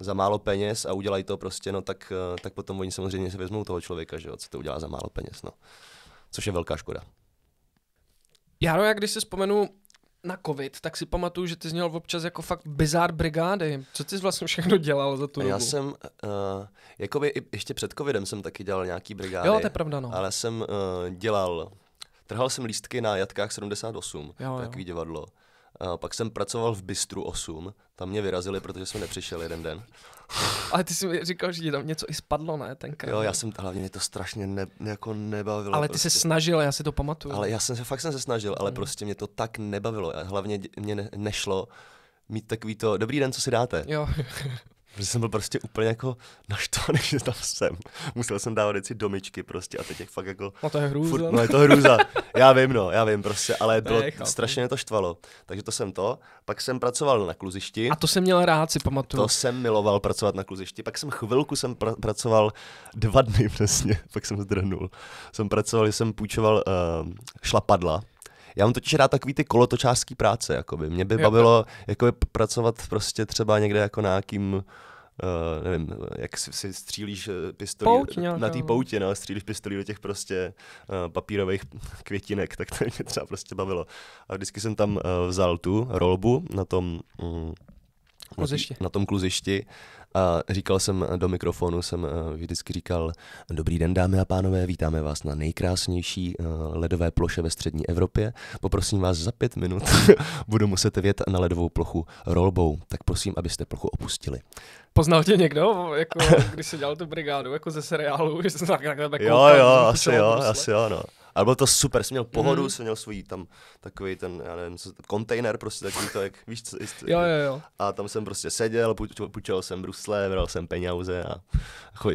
za málo peněz a udělají to prostě, no tak, eh, tak potom oni samozřejmě se vezmou toho člověka, že jo, co to udělá za málo peněz, no. Což je velká škoda. no, já když si vzpomenu na covid, tak si pamatuju, že ty měl občas jako fakt bizár brigády. Co ty jsi vlastně všechno dělal za tu Já dobu? Já jsem, uh, jakoby ještě před covidem jsem taky dělal nějaký brigády. Jo, to je pravda, no. Ale jsem uh, dělal, trhal jsem lístky na Jatkách 78, jo, takový jo. divadlo. Eh, pak jsem pracoval v Bistru 8, tam mě vyrazili, protože jsem nepřišel jeden den. Ale ty jsi mi říkal, že ti tam něco i spadlo, ne? Tenkrát. Jo, já jsem, hlavně mě to strašně ne, jako nebavilo. Ale ty prostě. se snažil, já si to pamatuju. Ale já jsem se, fakt jsem se snažil, ale mm. prostě mě to tak nebavilo. A hlavně mě ne, nešlo mít takový to, dobrý den, co si dáte? Jo. Protože jsem byl prostě úplně jako naštvaný, (laughs) že tam jsem. Musel jsem dávat věci domičky prostě a teď jak fakt jako... No to je hrůza. Furt, no, no je to hrůza. já vím, no, já vím prostě, ale bylo, ne, strašně mě to štvalo. Takže to jsem to. Pak jsem pracoval na kluzišti. A to jsem měl rád, si pamatuju. To jsem miloval pracovat na kluzišti. Pak jsem chvilku jsem pr- pracoval dva dny (laughs) přesně, pak jsem zdrhnul. Jsem pracoval, jsem půjčoval uh, šlapadla já mám totiž rád takový ty kolotočářský práce, jakoby. Mě by bavilo jakoby, pracovat prostě třeba někde jako na nějakým Uh, nevím, jak si, si střílíš eh, pistolí Pouť, na té no. poutě, no, střílíš pistolí do těch prostě uh, papírových (laughs) květinek, tak to mě třeba prostě bavilo. A vždycky jsem tam uh, vzal tu rolbu na tom um, Kluzišti. Na tom kluzišti. A říkal jsem eh, do mikrofonu, jsem eh, vždycky říkal, dobrý den dámy a pánové, vítáme vás na nejkrásnější eh, ledové ploše ve střední Evropě. Poprosím vás za pět minut, (laughs) budu muset vět na ledovou plochu rolbou, tak prosím, abyste plochu opustili. Poznal tě někdo, jako, (laughs) když se dělal tu brigádu, jako ze seriálu, že jsi tak tak, tak, tak, Jo, jo, asi jo, asi jo, no. Ale bylo to super, jsem měl pohodu, mm. jsem měl svůj tam takový ten, já nevím, kontejner prostě takový to, jak víš, co jistý, jo, jo, jo. A tam jsem prostě seděl, půjčil jsem brusle, bral jsem peněze a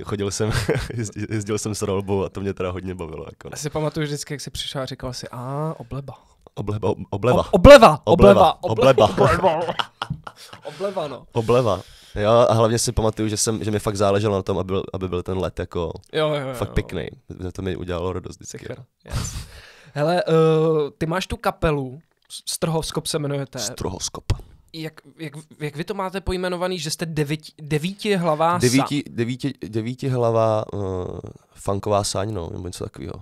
chodil jsem, (laughs) jezdil jsem s rolbou a to mě teda hodně bavilo. Jako. No. Já si pamatuju vždycky, jak jsi přišel a říkal si, a obleba. Obleba, obleva. O, obleva, obleva, obleva, obleva. Obleva, (laughs) obleva, no. Obleva. Jo, a hlavně si pamatuju, že, jsem, že mi fakt záleželo na tom, aby byl, aby byl ten let jako jo, jo, jo, fakt pěkný. To mi udělalo radost vždycky. yes. Hele, uh, ty máš tu kapelu, strohoskop se jmenujete. Strohoskop. Jak, jak, jak vy to máte pojmenovaný, že jste devíti, devíti hlavá devíti, sa... devíti, devíti hlavá uh, eh, funková sáň, no, nebo něco takového.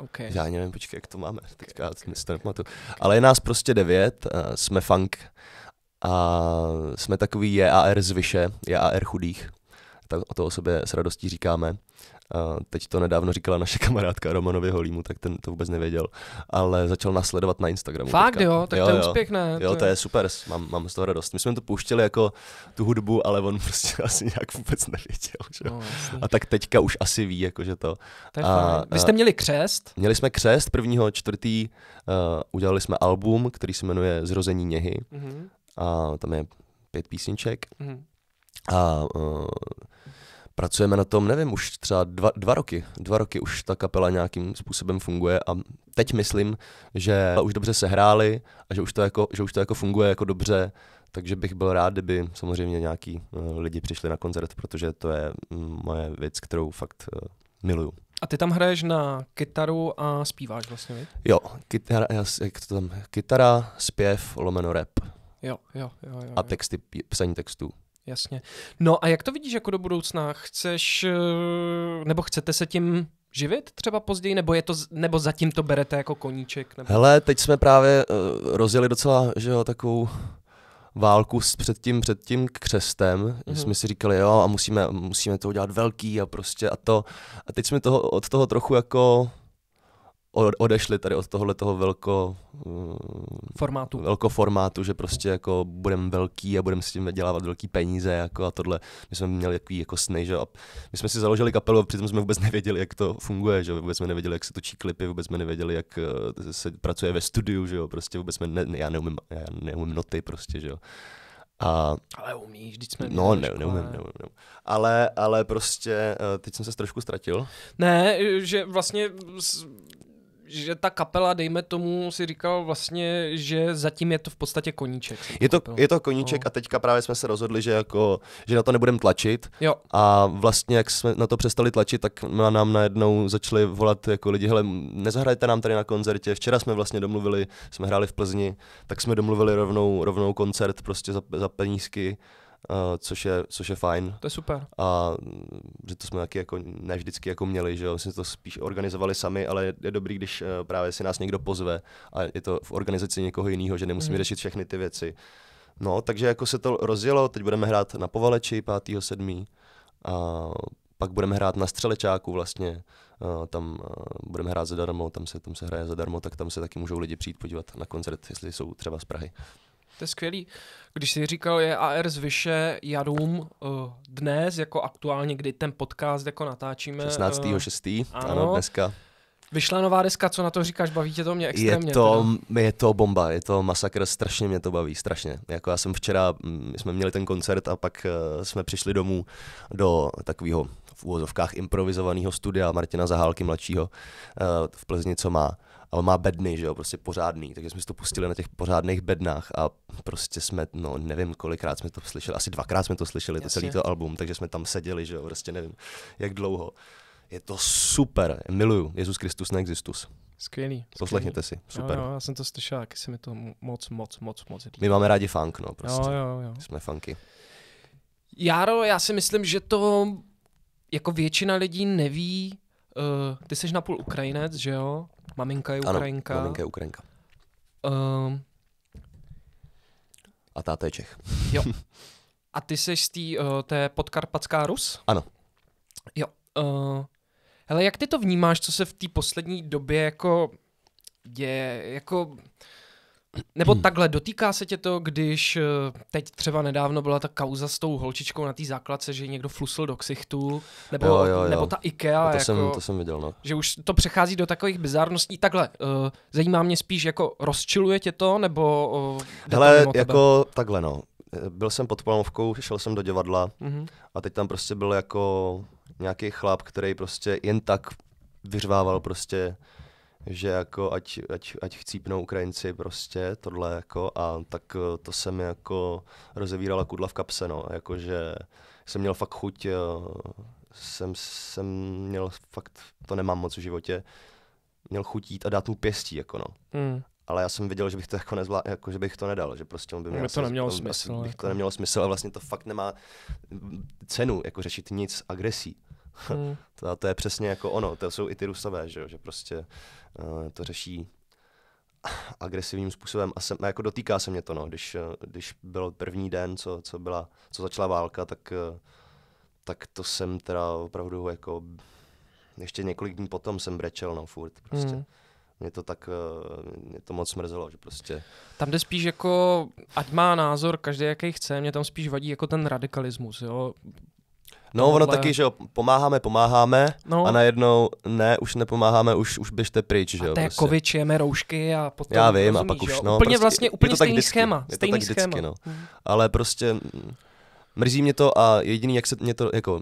Okay. Já nevím, počkej, jak to máme, teďka okay, okay, to nepamatuju. Okay, okay. Ale je nás prostě devět, uh, jsme funk, a jsme takový JAR z vyše, JAR chudých. Tak o to o sobě s radostí říkáme. A teď to nedávno říkala naše (laughs) kamarádka Romanovi Holímu, tak ten to vůbec nevěděl, ale začal nasledovat na Instagramu. Fakt teďka. jo, tak jo, to je úspěch, ne? Jo, to je super, mám, mám z toho radost. My jsme to pouštěli jako tu hudbu, ale on (laughs) prostě asi nějak vůbec nevěděl. Že? No, a tak teďka už asi ví, jakože to. to je a, Vy jste měli křest? Měli jsme křest prvního čtvrtý, uh, udělali jsme album, který se jmenuje Zrození něhy. Mm-hmm a tam je pět písniček. Mm. A uh, pracujeme na tom, nevím, už třeba dva, dva roky. Dva roky už ta kapela nějakým způsobem funguje a teď myslím, že už dobře se hráli a že už to jako, že už to jako funguje jako dobře, takže bych byl rád, kdyby samozřejmě nějaký uh, lidi přišli na koncert, protože to je mm, moje věc, kterou fakt uh, miluju. A ty tam hraješ na kytaru a zpíváš vlastně, víc? Jo, kytara, jak to tam, kytara, zpěv, lomeno rap. Jo, jo, jo, jo, a texty, psaní textů. Jasně. No a jak to vidíš jako do budoucna? Chceš, eh, nebo chcete se tím živit třeba později, nebo, je to, nebo zatím to berete jako koníček? Nebo... Hele, teď jsme právě uh, rozjeli docela, že jo, takovou válku s před tím, před tím křestem, mm-hmm. jsme mhm. si říkali, jo, a musíme, musíme to udělat velký a prostě a to. A teď jsme toho, od toho trochu jako odešli tady od tohohle toho velko, mm, formátu. velko formátu, že prostě jako budeme velký a budeme s tím vydělávat velký peníze jako a tohle. My jsme měli takový jako sny, že a my jsme si založili kapelu a přitom jsme vůbec nevěděli, jak to funguje, že vůbec jsme nevěděli, jak se točí klipy, vůbec jsme nevěděli, jak eh, se pracuje ve studiu, že jo, prostě vůbec jsme, ne, já, neumím, já neumím noty prostě, že jo. A, ale umíš, vždyť jsme No, ne, neumím, neumím, neumím. Ale, ale prostě, eh, teď jsem se trošku ztratil. Ne, že vlastně že ta kapela, dejme tomu, si říkal vlastně, že zatím je to v podstatě koníček. Je to, je to koníček oh. a teďka právě jsme se rozhodli, že jako, že na to nebudeme tlačit. Jo. A vlastně, jak jsme na to přestali tlačit, tak nám najednou začali volat jako lidi, hele, nezahrajte nám tady na koncertě. Včera jsme vlastně domluvili, jsme hráli v Plzni, tak jsme domluvili rovnou, rovnou koncert prostě za, za penízky Uh, což, je, což je fajn. To je super. A mm, že to jsme taky jako ne vždycky jako měli, že jo, jsme to spíš organizovali sami, ale je, je dobrý, když uh, právě si nás někdo pozve a je to v organizaci někoho jiného, že nemusíme hmm. řešit všechny ty věci. No, takže jako se to rozjelo, teď budeme hrát na Povaleči 5.7. a pak budeme hrát na Střelečáku vlastně, uh, tam budeme hrát zadarmo, tam se, tam se hraje zadarmo, tak tam se taky můžou lidi přijít podívat na koncert, jestli jsou třeba z Prahy. To je skvělý. Když jsi říkal, je AR zvyše Vyše, Jadům uh, dnes, jako aktuálně, kdy ten podcast jako natáčíme. 16.6. Uh, eh, ano, ano, dneska. Vyšla nová deska, co na to říkáš, baví tě to mě extrémně? Je to, je to bomba, je to masakr, strašně mě to baví, strašně. Jako já jsem včera, my jsme měli ten koncert a pak eh, jsme přišli domů do takového v úvozovkách improvizovaného studia Martina Zahálky mladšího v Plzni, co má ale má bedny, že jo, prostě pořádný, takže jsme si to pustili na těch pořádných bednách a prostě jsme, no nevím, kolikrát jsme to slyšeli, asi dvakrát jsme to slyšeli, to celý to album, takže jsme tam seděli, že jo, prostě nevím, jak dlouho. Je to super, miluju, Jezus Kristus neexistus. Skvělý. Poslechněte si, super. Jo, jo, já jsem to slyšel, jak se mi to moc, moc, moc, moc líbí. My máme rádi funk, no, prostě. Jo, jo, jo. Jsme funky. Jaro, já si myslím, že to jako většina lidí neví, Uh, ty jsi napůl Ukrajinec, že jo? Maminka je Ukrajinka. Ano, maminka je Ukrajinka. Uh, a táta je Čech. jo. (laughs) A ty jsi z tý, uh, té podkarpatská Rus? Ano. Jo. Uh, hele, jak ty to vnímáš, co se v té poslední době jako děje? Jako nebo hmm. takhle, dotýká se tě to, když eh, teď třeba nedávno byla ta kauza s tou holčičkou na té základce, že někdo flusil do ksichtu, nebo, jo, jo, jo. nebo ta IKEA. to, jako, jsem, to jsem viděl, no. Že už to přechází do takových bizarností. Takhle, uh, zajímá mě spíš, jako rozčiluje tě to, nebo... Uh, Hele, jako takhle, no. Byl jsem pod Palmovkou, šel jsem do divadla mm-hmm. a teď tam prostě byl jako nějaký chlap, který prostě jen tak vyřvával prostě že jako ať, ať, ať chcípnou Ukrajinci prostě tohle jako a tak eh, to se mi jako rozevírala kudla v kapse, no, jakože jsem měl fakt chuť, eh, jsem, jsem měl fakt, to nemám moc v životě, měl chuť jít a dát mu pěstí, jako no. Hmm. Ale já jsem viděl, že bych to jako, nezvlá, jako že bych to nedal, že prostě on by mě to nemělo smysl. Asi, jako. bych to jako. nemělo smysl a vlastně to fakt nemá mm, cenu, jako řešit nic agresí. Hmm. (laughs) to, to je přesně jako ono, to jsou i ty rusové, že, jo? že prostě uh, to řeší agresivním způsobem a jsem, jako dotýká se mě to, no. když, eh, když byl první den, co, co, byla, co začala válka, tak, eh, tak to jsem teda opravdu jako ještě několik dní potom jsem brečel, no furt prostě. Hmm mě to tak, mě to moc mrzelo, že prostě. Tam jde spíš jako, ať má názor každý, jaký chce, mě tam spíš vadí jako ten radikalismus, jo. No, ono taky, že jo, pomáháme, pomáháme no. a najednou ne, už nepomáháme, už, už běžte pryč, že jo. A to prostě. covid, čijeme roušky a potom Já vím, rozumí, a pak už, no. Úplně prostě, vlastně, úplně je to stejný tak vždycky, schéma. Je to tak vždycky, schéma. no. Mm. Ale prostě mm, mrzí mě to a jediný, jak se mě to, jako,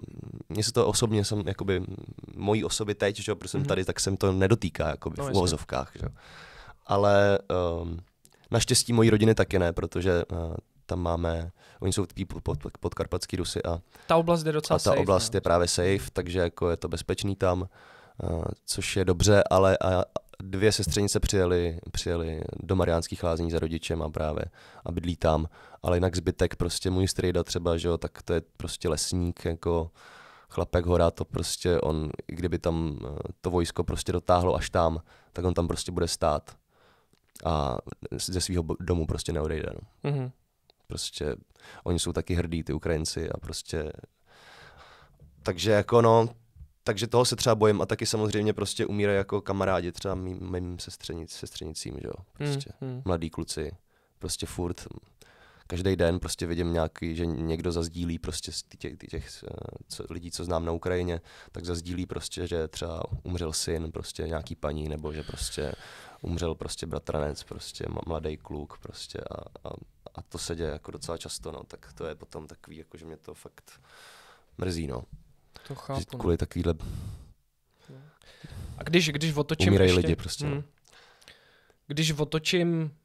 mě se to osobně, jsem, jakoby, mojí osoby teď, že jo, protože jsem mhm. tady, tak jsem to nedotýká, jakoby, no, v uvozovkách, že jo. Ale... Um, Naštěstí mojí rodiny taky ne, protože uh, tam máme, oni jsou tví pod, pod, karpatský Rusy a ta oblast je docela a ta safe, oblast ne? No. je právě safe, takže jako je to bezpečný tam, uh, což je dobře, ale a dvě sestřenice přijeli, přijeli do Mariánských lázní za rodičem a právě a bydlí tam, ale jinak zbytek prostě můj strejda třeba, že jo, tak to je prostě lesník, jako chlapek hora, to prostě on, kdyby tam eh, to vojsko prostě dotáhlo až tam, tak on tam prostě bude stát a ze svého domu prostě neodejde. No. Mm-hmm. Prostě oni jsou taky hrdí, ty Ukrajinci a prostě... Takže jako no, takže toho se třeba bojím a taky samozřejmě prostě umírají jako kamarádi třeba mým, mým sestřenic, sestřenicím, že jo, mm, prostě mm, mm. mladí kluci, prostě furt, každý den prostě vidím nějaký, že někdo zazdílí prostě z těch, těch eh, co, lidí, co znám na Ukrajině, tak zazdílí prostě, že třeba umřel syn prostě nějaký paní, nebo že prostě umřel prostě bratranec, prostě mladý kluk prostě a, a a to se děje jako docela často, no, tak to je potom takový, jako že mě to fakt mrzí, no. To chápu. Že kvůli no. takovýhle... A když, když otočím... Umírají ještě... lidi prostě. Hmm. No. Když otočím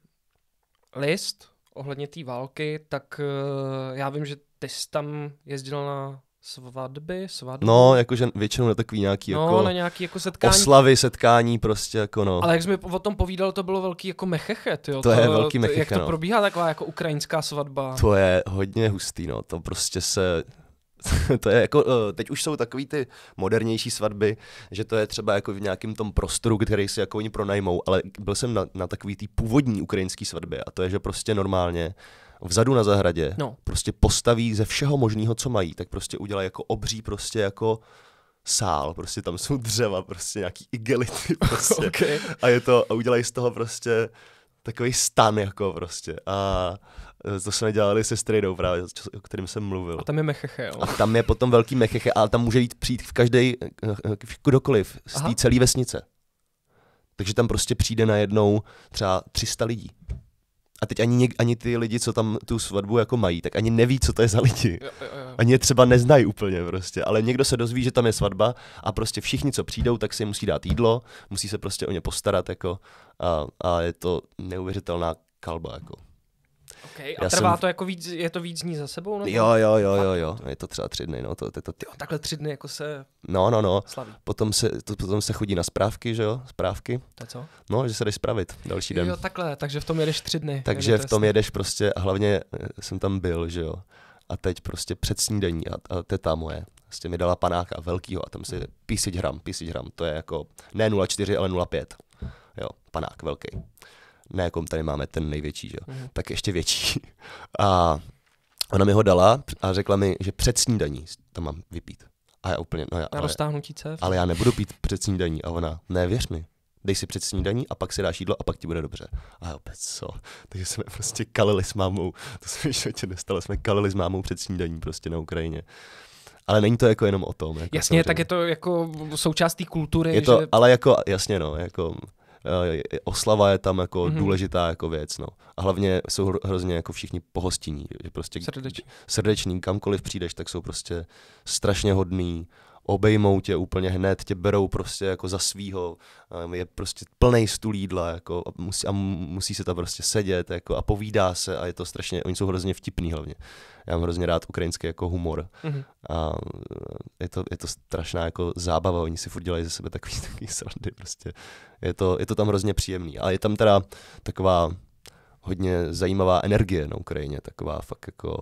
list ohledně té války, tak uh, já vím, že ty jsi tam jezdil na Svadby, svatby. No, jakože většinou na takový nějaký no, jako... na nějaký jako setkání. Oslavy, setkání prostě jako no. Ale jak jsi mi o tom povídal, to bylo velký jako mechechet, jo. To, to je velký mecheche, Jak no. to probíhá taková jako ukrajinská svatba? To je hodně hustý, no. To prostě se (laughs) to je jako, eh, teď už jsou takový ty modernější svatby, že to je třeba jako v nějakém tom prostoru, který si jako oni pronajmou, ale byl jsem na, na takový ty původní ukrajinský svatbě a to je, že prostě normálně vzadu na zahradě no. prostě postaví ze všeho možného, co mají, tak prostě udělají jako obří prostě jako sál, prostě tam jsou dřeva, prostě nějaký igelity (laughs) prostě. okay. A je to, a udělají z toho prostě takový stan jako prostě. A e, to jsme dělali se Strejdou právě, o kterým jsem mluvil. A tam je mecheche, jo. A tam je potom velký mecheche, ale tam může jít přijít v každý, e, e, kdokoliv z té celé vesnice. Takže tam prostě přijde najednou třeba 300 lidí a teď ani, něk, ani ty lidi, co tam tu svatbu jako mají, tak ani neví, co to je za lidi. Jo, jo, jo. Ani je třeba neznají úplně prostě, ale někdo se dozví, že tam je svatba a prostě všichni, co přijdou, tak si musí dát jídlo, musí se prostě o ně postarat jako a, a je to neuvěřitelná kalba jako. Okay, a Já trvá jsem... to jako víc, je to víc dní za sebou? No? Jo, jo, jo, jo, jo, je to třeba tři dny, no, to, to, to, jo, takhle tři dny jako se No, no, no, slaví. potom se, to, potom se chodí na zprávky, že jo, zprávky. To co? No, že se jdeš spravit další den. Jo, takhle, takže v tom jedeš tři dny. Takže v tom jedeš prostě, a hlavně eh, jsem tam byl, že jo, a teď prostě před snídení, a, a ta moje, prostě mi dala panáka velkýho a tam si písiť hram, písiť hram, to je jako ne 0,4, ale 0,5, jo, panák velký na jakom tady máme ten největší, že? Mm. tak ještě větší. (laughs) A ona mi ho dala a řekla mi, že před snídaní tam mám vypít. A já úplně, no já, na ale, roztáhnutí ale já nebudu pít před snídaní. A ona, ne, věř mi, dej si před snídaní a pak si dáš jídlo a pak ti bude dobře. A já opět co? Takže jsme prostě kalili s mámou, to se mi ještě nestalo, jsme kalili s mámou před snídaní prostě na Ukrajině. Ale není to jako jenom o tom. Jako jasně, samozřejmě. tak je to jako součástí kultury. Je to, že... ale jako, jasně no, jako Eh, oslava je tam jako mm-hmm. důležitá jako věc, no. A hlavně jsou hrozně jako všichni pohostinní, že prostě srdeční. srdeční, kamkoliv přijdeš, tak jsou prostě strašně hodný, obejmou tě úplně hned, tě berou prostě jako za svýho, eh, je prostě plný stůl jídla jako, a, musí, a musí se tam prostě sedět jako, a povídá se a je to strašně, oni jsou hrozně vtipní hlavně. Já mám hrozně rád ukrajinský jako humor mm-hmm. a eh, je to, je to strašná jako zábava, oni si furt dělají ze sebe takový, (laughs) takový srandy prostě. Je to, je to tam hrozně příjemný a je tam teda taková hodně zajímavá energie na Ukrajině, taková fakt jako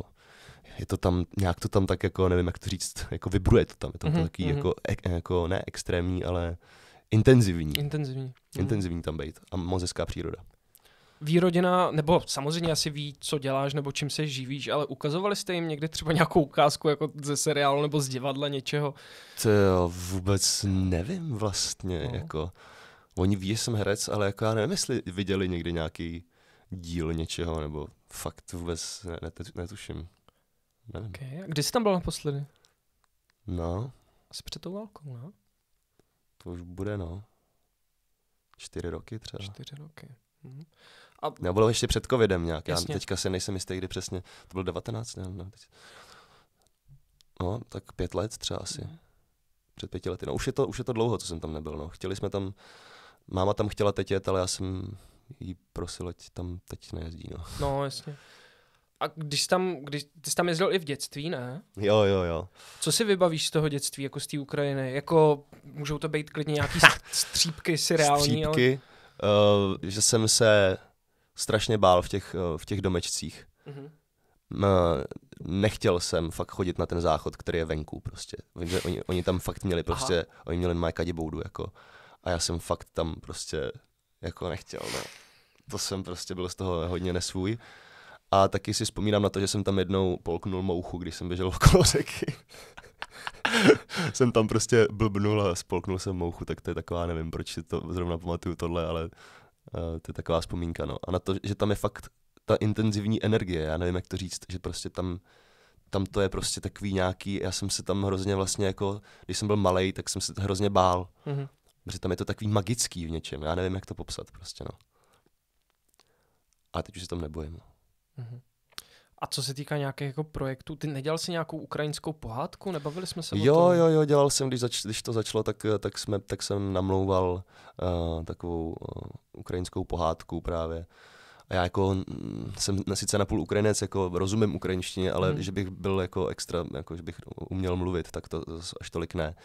je to tam, nějak to tam tak jako, nevím jak to říct, jako vybruje to tam, je tam mm-hmm. to mhm, taky mm-hmm. jako, ek, jako ne extrémní, ale intenzivní. Intenzivní. Mhm. Intenzivní tam být a moc hezká příroda. Výrodina, nebo samozřejmě asi ví, co děláš nebo čím se živíš, ale ukazovali jste jim někdy třeba nějakou ukázku jako ze seriálu nebo z divadla něčeho? To jo, vůbec nevím vlastně, no. jako. Oni ví, že jsem herec, ale jako já nevím, jestli viděli někdy nějaký díl něčeho, nebo fakt vůbec ne, netuším. Nevím. Okay. A kdy jsi tam byl naposledy? No. Asi před tou válkou, no? To už bude, no. Čtyři roky třeba. Čtyři roky. Mhm. A... Nebo bylo ještě před covidem nějak. Jasně. Já teďka si nejsem jistý, kdy přesně. To bylo 19, ne? No, teď... no tak pět let třeba asi. Mhm. Před pěti lety. No už je, to, už je to dlouho, co jsem tam nebyl. No. Chtěli jsme tam, máma tam chtěla teď jet, ale já jsem jí prosil, ať tam teď nejezdí. No, no jasně. A když tam, když, ty jsi tam jezdil i v dětství, ne? Jo, jo, jo. Co si vybavíš z toho dětství, jako z té Ukrajiny? Jako, můžou to být klidně nějaký střípky si reální, Střípky, ale... uh, že jsem se strašně bál v těch, uh, v těch domečcích. Mm-hmm. Uh, nechtěl jsem fakt chodit na ten záchod, který je venku prostě. Oni, oni tam fakt měli prostě, Aha. oni měli mají boudu jako. A já jsem fakt tam prostě jako nechtěl, no. To jsem prostě byl z toho hodně nesvůj. A taky si vzpomínám na to, že jsem tam jednou polknul mouchu, když jsem běžel (laughs) okolo řeky. jsem tam prostě blbnul a spolknul jsem mouchu, tak to je taková, nevím, proč si to zrovna pamatuju tohle, ale uh, to je taková vzpomínka, no. A na to, že tam je fakt ta intenzivní energie, já nevím, jak to říct, že prostě tam, tam to je prostě takový nějaký, já jsem se tam hrozně vlastně jako, když jsem byl malý, tak jsem se hrozně bál. Mm-hmm. Protože tam je to takový magický v něčem, já nevím, jak to popsat prostě, no. A teď už se tam nebojím, no. Mhm. A co se týká nějakých jako projektů, ty nedělal si nějakou ukrajinskou pohádku? Nebavili jsme se jo, o tom? Jo, jo, dělal jsem, když, zač, když to začalo, tak, eh, tak, jsme, tak jsem namlouval uh, takovou uh, ukrajinskou pohádku právě. A já jako mm, jsem sice napůl Ukrajinec, jako rozumím ukrajinštině, ale hmm. že bych byl jako extra, jako že bych uměl mluvit, tak to až tolik ne.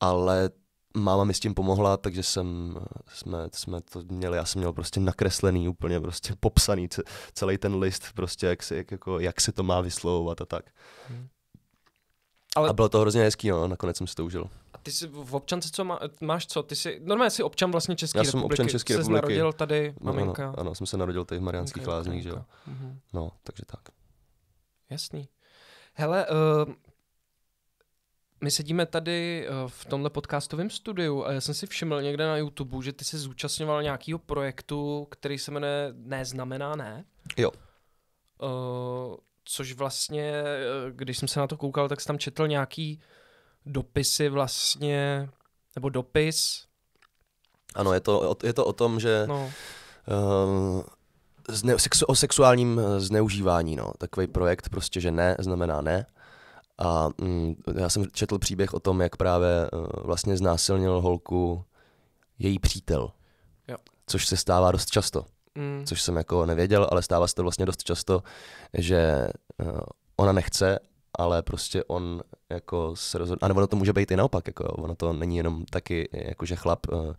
Ale máma mi s tím pomohla, takže jsem, jsme, jsme to měli, já jsem měl prostě nakreslený, úplně prostě popsaný celý ten list, prostě jak se, jak, jako, jak se to má vyslovovat a tak. Hmm. Ale... A bylo to hrozně hezký, no, nakonec jsem si to užil. A ty jsi v občance, co má, máš co? Ty jsi, normálně jsi občan vlastně České Já republiky. Já jsem občan České republiky. Jsi narodil tady, maminka. No, ano, ano, jsem se narodil tady v Mariánských okay, lázních, že jo. Mm-hmm. No, takže tak. Jasný. Hele, uh, my sedíme tady eh, v tomhle podcastovém studiu a já jsem si všiml někde na YouTube, že ty se zúčastňoval nějakého projektu, který se jmenuje Neznamená ne. Jo. Uh, což vlastně, eh, když jsem se na to koukal, tak jsem tam četl nějaký dopisy vlastně, nebo dopis. Ano, je to, je to o tom, že no. uh, zne, sexu, o sexuálním zneužívání, no, takový projekt prostě, že ne, znamená ne. A mm, já jsem četl příběh o tom, jak právě uh, vlastně znásilnil holku její přítel. Jo. Což se stává dost často. Mm. Což jsem jako nevěděl, ale stává se to vlastně dost často, že uh, ona nechce ale prostě on jako se rozhodl, a nebo to může být i naopak, jako jo. ono to není jenom taky, jako že chlap uh,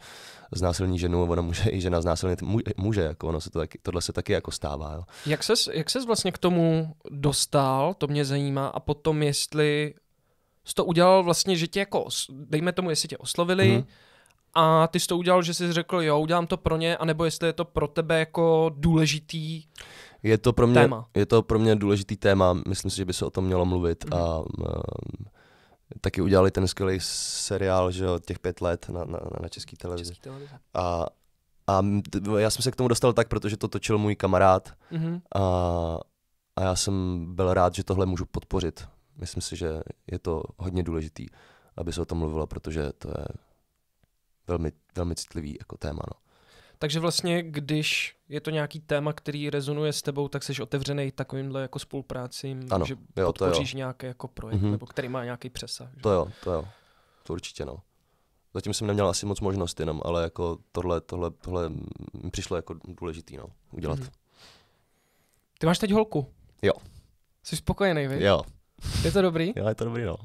znásilní ženu, ono může i žena znásilnit muže, jako ono se to taky, tohle se taky jako stává. Jo. Jak ses, jak ses vlastně k tomu dostal, to mě zajímá, a potom jestli jsi to udělal vlastně, že tě jako, dejme tomu, jestli tě oslovili, mm-hmm. A ty jsi to udělal, že jsi řekl, jo, udělám to pro ně, anebo jestli je to pro tebe jako důležitý je to pro mě, téma. Je to pro mě důležitý téma, myslím si, že by se o tom mělo mluvit mm. a um, taky udělali ten skvělý seriál, že jo, těch pět let na, na, na české televizi. Český televizi. A, a já jsem se k tomu dostal tak, protože to točil můj kamarád mm-hmm. a, a já jsem byl rád, že tohle můžu podpořit. Myslím si, že je to hodně důležitý, aby se o tom mluvilo, protože to je velmi, velmi citlivý jako téma. No. Takže vlastně, když je to nějaký téma, který rezonuje s tebou, tak jsi otevřený takovýmhle jako spolupracím, ano, že jo, podpoříš jo. nějaký jako projekt, mm-hmm. nebo který má nějaký přesah. Že? To jo, to jo, to určitě no. Zatím jsem neměl asi moc možnost jenom, ale jako tohle, tohle, tohle mi přišlo jako důležitý, no, udělat. Mm-hmm. Ty máš teď holku? Jo. Jsi spokojený, víš? Jo. Je to dobrý? Jo, je to dobrý, no.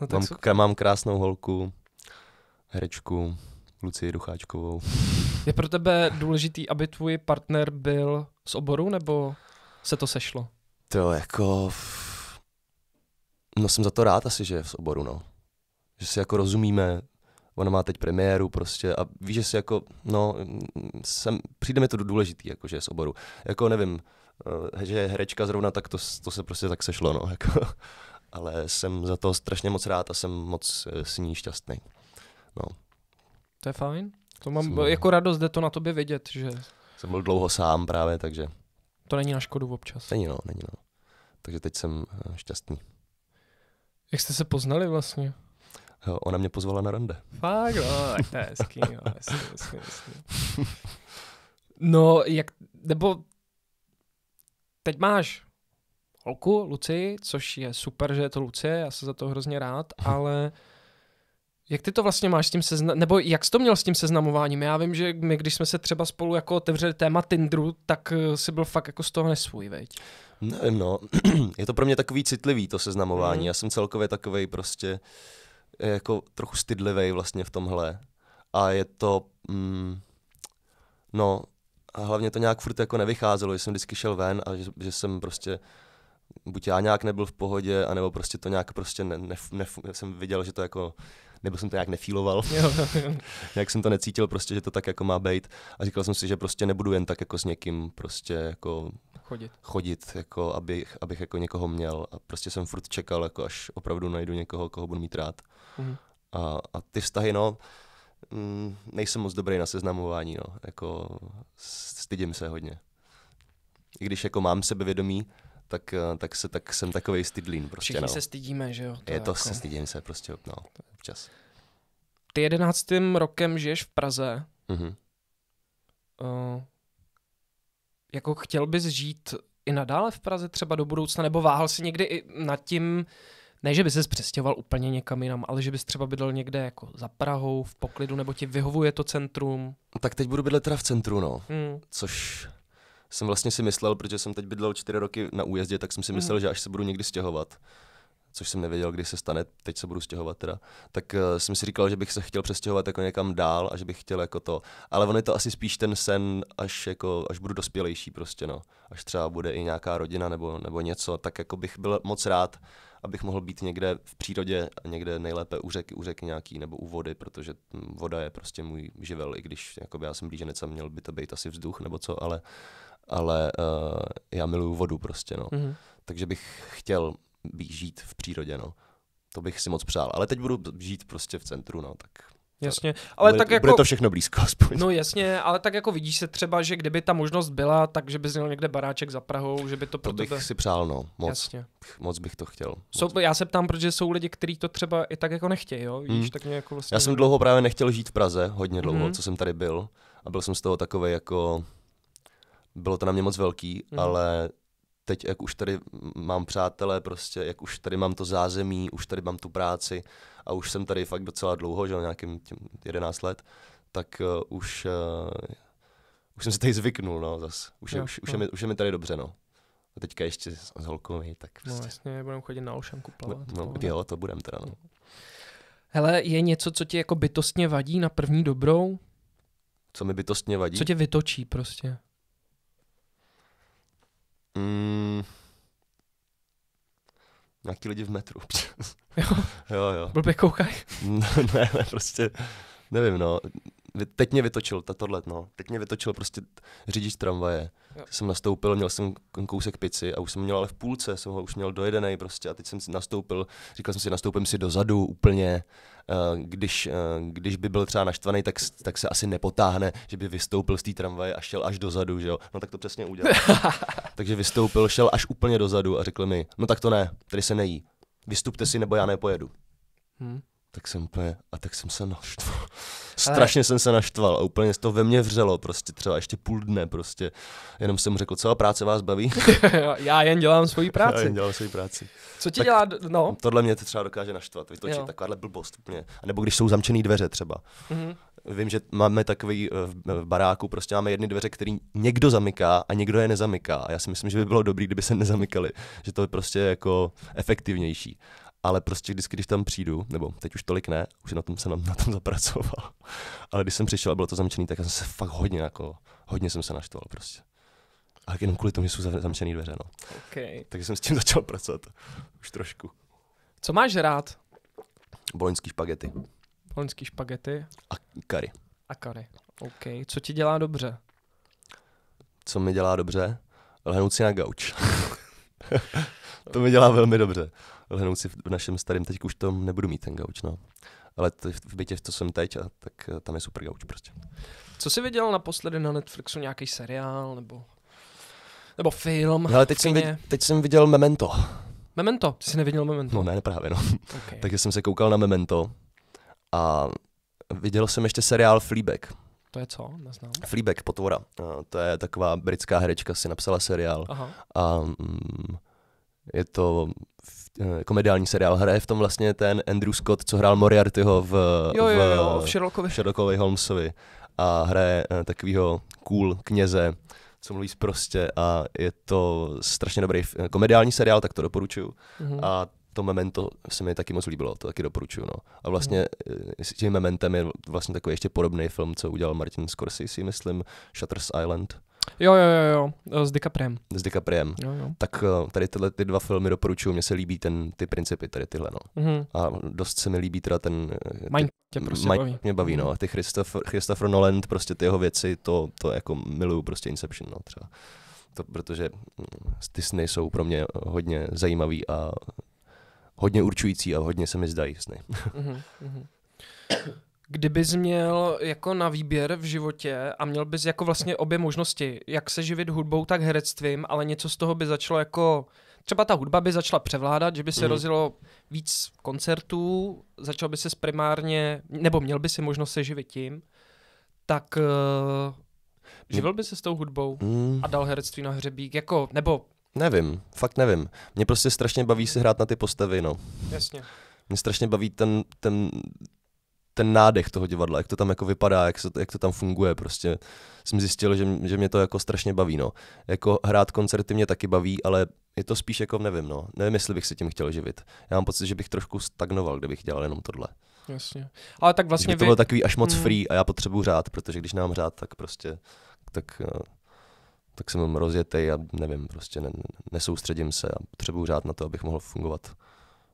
no tak mám, k- mám krásnou holku, herečku, Lucii Ducháčkovou. Je pro tebe důležitý, aby tvůj partner byl z oboru, nebo se to sešlo? To jako... No jsem za to rád asi, že je z oboru, no. Že si jako rozumíme, ona má teď premiéru prostě a víš, že si jako, no, sem, přijde mi to důležitý, jako, že je z oboru. Jako nevím, eh, že je herečka zrovna, tak to, to se prostě tak sešlo, no, (laughs) jako. Ale jsem za to strašně moc rád a jsem moc eh, s ní šťastný. No, to je fajn. To mám Jsme... jako radost, jde to na tobě vědět, že... Jsem byl dlouho sám právě, takže... To není na škodu občas. Není no, není no. Takže teď jsem eh, šťastný. Jak jste se poznali vlastně? Ona mě pozvala na rande. Fakt, no, (laughs) to je hezký, no, jasný, jasný, jasný. No, jak, nebo teď máš holku, Luci, což je super, že je to Lucie, já se za to hrozně rád, (laughs) ale jak ty to vlastně máš s tím seznam, nebo jak jsi to měl s tím seznamováním? Já vím, že my, když jsme se třeba spolu jako otevřeli téma Tindru, tak eh, si byl fakt jako z toho nesvůj, veď? Nevím, no. (clears throat) Je to pro mě takový citlivý to seznamování. Mm. Já jsem celkově takový prostě eh, jako trochu stydlivý vlastně v tomhle. A je to, mm, no, a hlavně to nějak furt jako nevycházelo, že jsem vždycky šel ven a že, že jsem prostě buď já nějak nebyl v pohodě, anebo prostě to nějak prostě ne, ne, ne, jsem viděl, že to jako nebo jsem to nějak nefíloval. (laughs) nějak jsem to necítil prostě, že to tak jako má být. A říkal jsem si, že prostě nebudu jen tak jako s někým prostě jako chodit, chodit jako abych, abych jako někoho měl. A prostě jsem furt čekal, jako až opravdu najdu někoho, koho budu mít rád. Mm. A, a ty vztahy, no, mm, nejsem moc dobrý na seznamování, no. Jako stydím se hodně. I když jako mám sebevědomí, tak, eh, tak, se, tak jsem takový stydlín. Prostě, Všichni no. se stydíme, že jo? To je to, jako... se stydím se prostě, no, občas. Ty jedenáctým rokem žiješ v Praze. Mm-hmm. Uh, jako chtěl bys žít i nadále v Praze třeba do budoucna, nebo váhal si někdy i nad tím, ne, že by se přestěhoval úplně někam jinam, ale že bys třeba bydlel někde jako za Prahou, v poklidu, nebo ti vyhovuje to centrum? Tak teď budu bydlet teda v centru, no. Mm. Což jsem vlastně si myslel, protože jsem teď bydlel čtyři roky na újezdě, tak jsem si mhm. myslel, mm. že až se budu někdy stěhovat, což jsem nevěděl, kdy se stane, teď se budu stěhovat teda, tak uh, jsem si říkal, že bych se chtěl přestěhovat jako někam dál a že bych chtěl jako to. Ale on je to asi spíš ten sen, až, jako, až budu dospělejší prostě, no. Až třeba bude i nějaká rodina nebo, nebo něco, tak jako bych byl moc rád, abych mohl být někde v přírodě, někde nejlépe u řeky, u řeky nějaký nebo u vody, protože voda je prostě můj živel, i když jako já jsem blíženec a měl by to být asi vzduch nebo co, ale ale uh, já miluju vodu prostě, no. Mm-hmm. Takže bych chtěl být, žít v přírodě, no. To bych si moc přál. Ale teď budu žít prostě v centru, no, tak Jasně, ale bude, tak jako... Bude to všechno blízko (laughs) aspoň. No jasně, ale tak jako vidíš se třeba, že kdyby ta možnost byla, tak že bys měl někde baráček za Prahou, že by to... To bych tebe... si přál, no, moc. Jasně. Moc bych to chtěl. Jsou, já se ptám, protože jsou lidi, kteří to třeba i tak jako nechtějí, jo? Víš, mm. tak jako vlastně... Já jsem dlouho právě nechtěl žít v Praze, hodně dlouho, mm. co jsem tady byl. A byl jsem z toho takový jako bylo to na mě moc velký, mm. ale teď, jak už tady mám přátelé, prostě, jak už tady mám to zázemí, už tady mám tu práci a už jsem tady fakt docela dlouho, že nějakým těm 11 let, tak uh, už, uh, už jsem se tady zvyknul, no, zas. Už, je, už, no. už, je mi, už je mi tady dobře, no. A teďka ještě s, s holkou, tak no, prostě. No jasně, budeme chodit na ošanku plavat. No, no, jo, to budem teda, no. Hele, je něco, co ti jako bytostně vadí na první dobrou? Co mi bytostně vadí? Co tě vytočí prostě? Mm, nějaký lidi v metru. (laughs) jo, jo. jo. Blbě koukaj. (laughs) ne, ne, prostě, nevím, no. Teď mě vytočil ta let, no. Teď mě vytočil prostě řidič tramvaje. Jo. Jsem nastoupil, měl jsem kousek pici a už jsem měl ale v půlce, jsem ho už měl dojedený prostě a teď jsem si nastoupil, říkal jsem si, nastoupím si dozadu úplně, eh, když, eh, když by byl třeba naštvaný, tak, tak se asi nepotáhne, že by vystoupil z té tramvaje a šel až dozadu, že jo? No tak to přesně udělal. (laughs) Takže vystoupil, šel až úplně dozadu a řekl mi, no tak to ne, tady se nejí, vystupte si nebo já nepojedu. Hmm tak jsem úplně, a tak jsem se naštval. (laughs) (laughs) Strašně Ale... jsem se naštval a úplně to ve mně vřelo prostě třeba ještě půl dne prostě. Jenom jsem řekl, celá práce vás baví. (laughs) já jen dělám svoji práci. Já jen dělám svoji práci. Co ti tak dělá, no? Tohle mě to třeba dokáže naštvat, vytočit jo. takováhle blbost úplně. A nebo když jsou zamčené dveře třeba. Mm-hmm. Vím, že máme takový eh, eh, v baráku, prostě máme jedny dveře, který někdo zamyká a někdo je nezamyká. A já si myslím, že by bylo dobré, kdyby se nezamykaly, že to je prostě jako efektivnější ale prostě vždycky, když tam přijdu, nebo teď už tolik ne, už na tom se na, na tom zapracoval, (laughs) ale když jsem přišel a bylo to zamčený, tak jsem se fakt hodně, jako, hodně jsem se naštval prostě. A jenom kvůli tomu, že jsou zamčený dveře, no. Okay. Takže jsem s tím (laughs) začal pracovat, už trošku. Co máš rád? Boloňský špagety. Boloňský špagety? A kary. A kary, OK. Co ti dělá dobře? Co mi dělá dobře? Lehnout si na gauč. (laughs) to mi dělá velmi dobře lehnout si v našem starém, teď už tam nebudu mít ten gauč, no. Ale t- v bytě, co jsem teď, a tak eh, tam je super gauč prostě. Co jsi viděl naposledy na Netflixu? Nějaký seriál nebo, nebo film? No, ale teď, jsem viděl, teď jsem viděl Memento. Memento? Ty Jsi neviděl Memento? No ne, právě no. Okay. (laughs) Takže jsem se koukal na Memento a viděl jsem ještě seriál Fleabag. To je co? Neznám. Fleabag, potvora. Eh, to je taková britská herečka, si napsala seriál. Aha. A mm, je to Eh, komediální seriál. Hraje v tom vlastně ten Andrew Scott, co hrál Moriartyho v, jo, jo, jo, v, v Sherlockovi. Sherlockovi Holmesovi a hraje eh, takového cool kněze, co mluví prostě a je to strašně dobrý eh, komediální seriál, tak to doporučuju. Mm-hmm. A to memento se mi taky moc líbilo, to taky doporučuju. No. A vlastně mm. s tím mementem je vlastně takový ještě podobný film, co udělal Martin Scorsese, myslím, Shutters Island. Jo, jo, jo, jo, eh, s DiCapriem. S DiCapriem. Jo, jo. Tak eh, tady tyhle ty dva filmy doporučuju, mně se líbí ten, ty principy, tady tyhle, no. Mm-hmm. A dost se mi líbí teda ten... Eh, mind tě prostě Mind baví. mě baví, mm-hmm. no. Mhm. Ty Christopher, Christopher Nolan, prostě ty jeho věci, to, to jako miluju prostě Inception, no, třeba. To, protože mm, ty jsou pro mě hodně zajímavý a hodně určující a hodně se mi zdají sny. mm-hmm kdybys měl jako na výběr v životě a měl bys jako vlastně obě možnosti, jak se živit hudbou, tak herectvím, ale něco z toho by začalo jako třeba ta hudba by začala převládat, že by se mm. rozjelo víc koncertů, začal by se primárně, nebo měl by si možnost se živit tím, tak uh, živil by se s tou hudbou mm. a dal herectví na hřebík, jako, nebo... Nevím, fakt nevím. Mě prostě strašně baví si hrát na ty postavy, no. Jasně. Mě strašně baví ten, ten ten nádech toho divadla, jak to tam jako vypadá, jak, se, jak to tam funguje, prostě jsem zjistil, že, že mě to jako strašně baví, no. Jako hrát koncerty mě taky baví, ale je to spíš jako nevím, no. Nevím, jestli bych se tím chtěl živit. Já mám pocit, že bych trošku stagnoval, kdybych dělal jenom tohle. Jasně. Ale tak vlastně... By to bylo vy... takový až moc hmm. free a já potřebuji řád, protože když nám řád, tak prostě, tak, eh, tak jsem rozjetý a nevím, prostě ne, nesoustředím se a potřebuji řád na to, abych mohl fungovat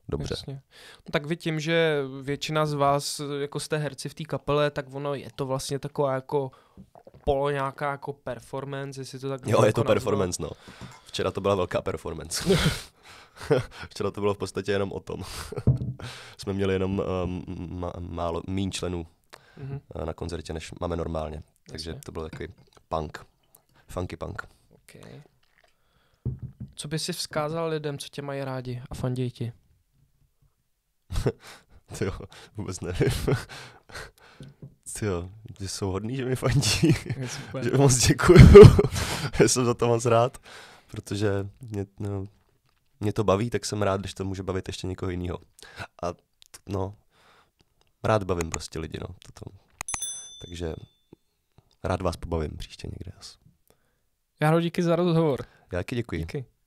dobře. Jasně. No, tak vy tím, že většina z vás jako jste herci v té kapele, tak ono je to vlastně taková jako polo nějaká jako performance, jestli to tak Jo, je to jako nazvat. performance, no. Včera to byla velká performance. (laughs) Včera to bylo v podstatě jenom o tom. (laughs) Jsme měli jenom um, málo, méně členů mm-hmm. na koncertě, než máme normálně. Takže Jasně. to byl takový punk, funky punk. Okay. Co by si vzkázal lidem, co tě mají rádi a fandějí ti? (laughs) Ty jo, vůbec nevím. (laughs) Ty jo, ty jsou hodný, že mi fandí. (laughs) že moc děkuju. Já jsem za to moc rád, protože mě, no, mě to baví, tak jsem rád, když to může bavit ještě někoho jiného. A no, rád bavím prostě lidi, no. Toto. Takže rád vás pobavím příště někde. Já díky za rozhovor. Já taky děkuji. Díky.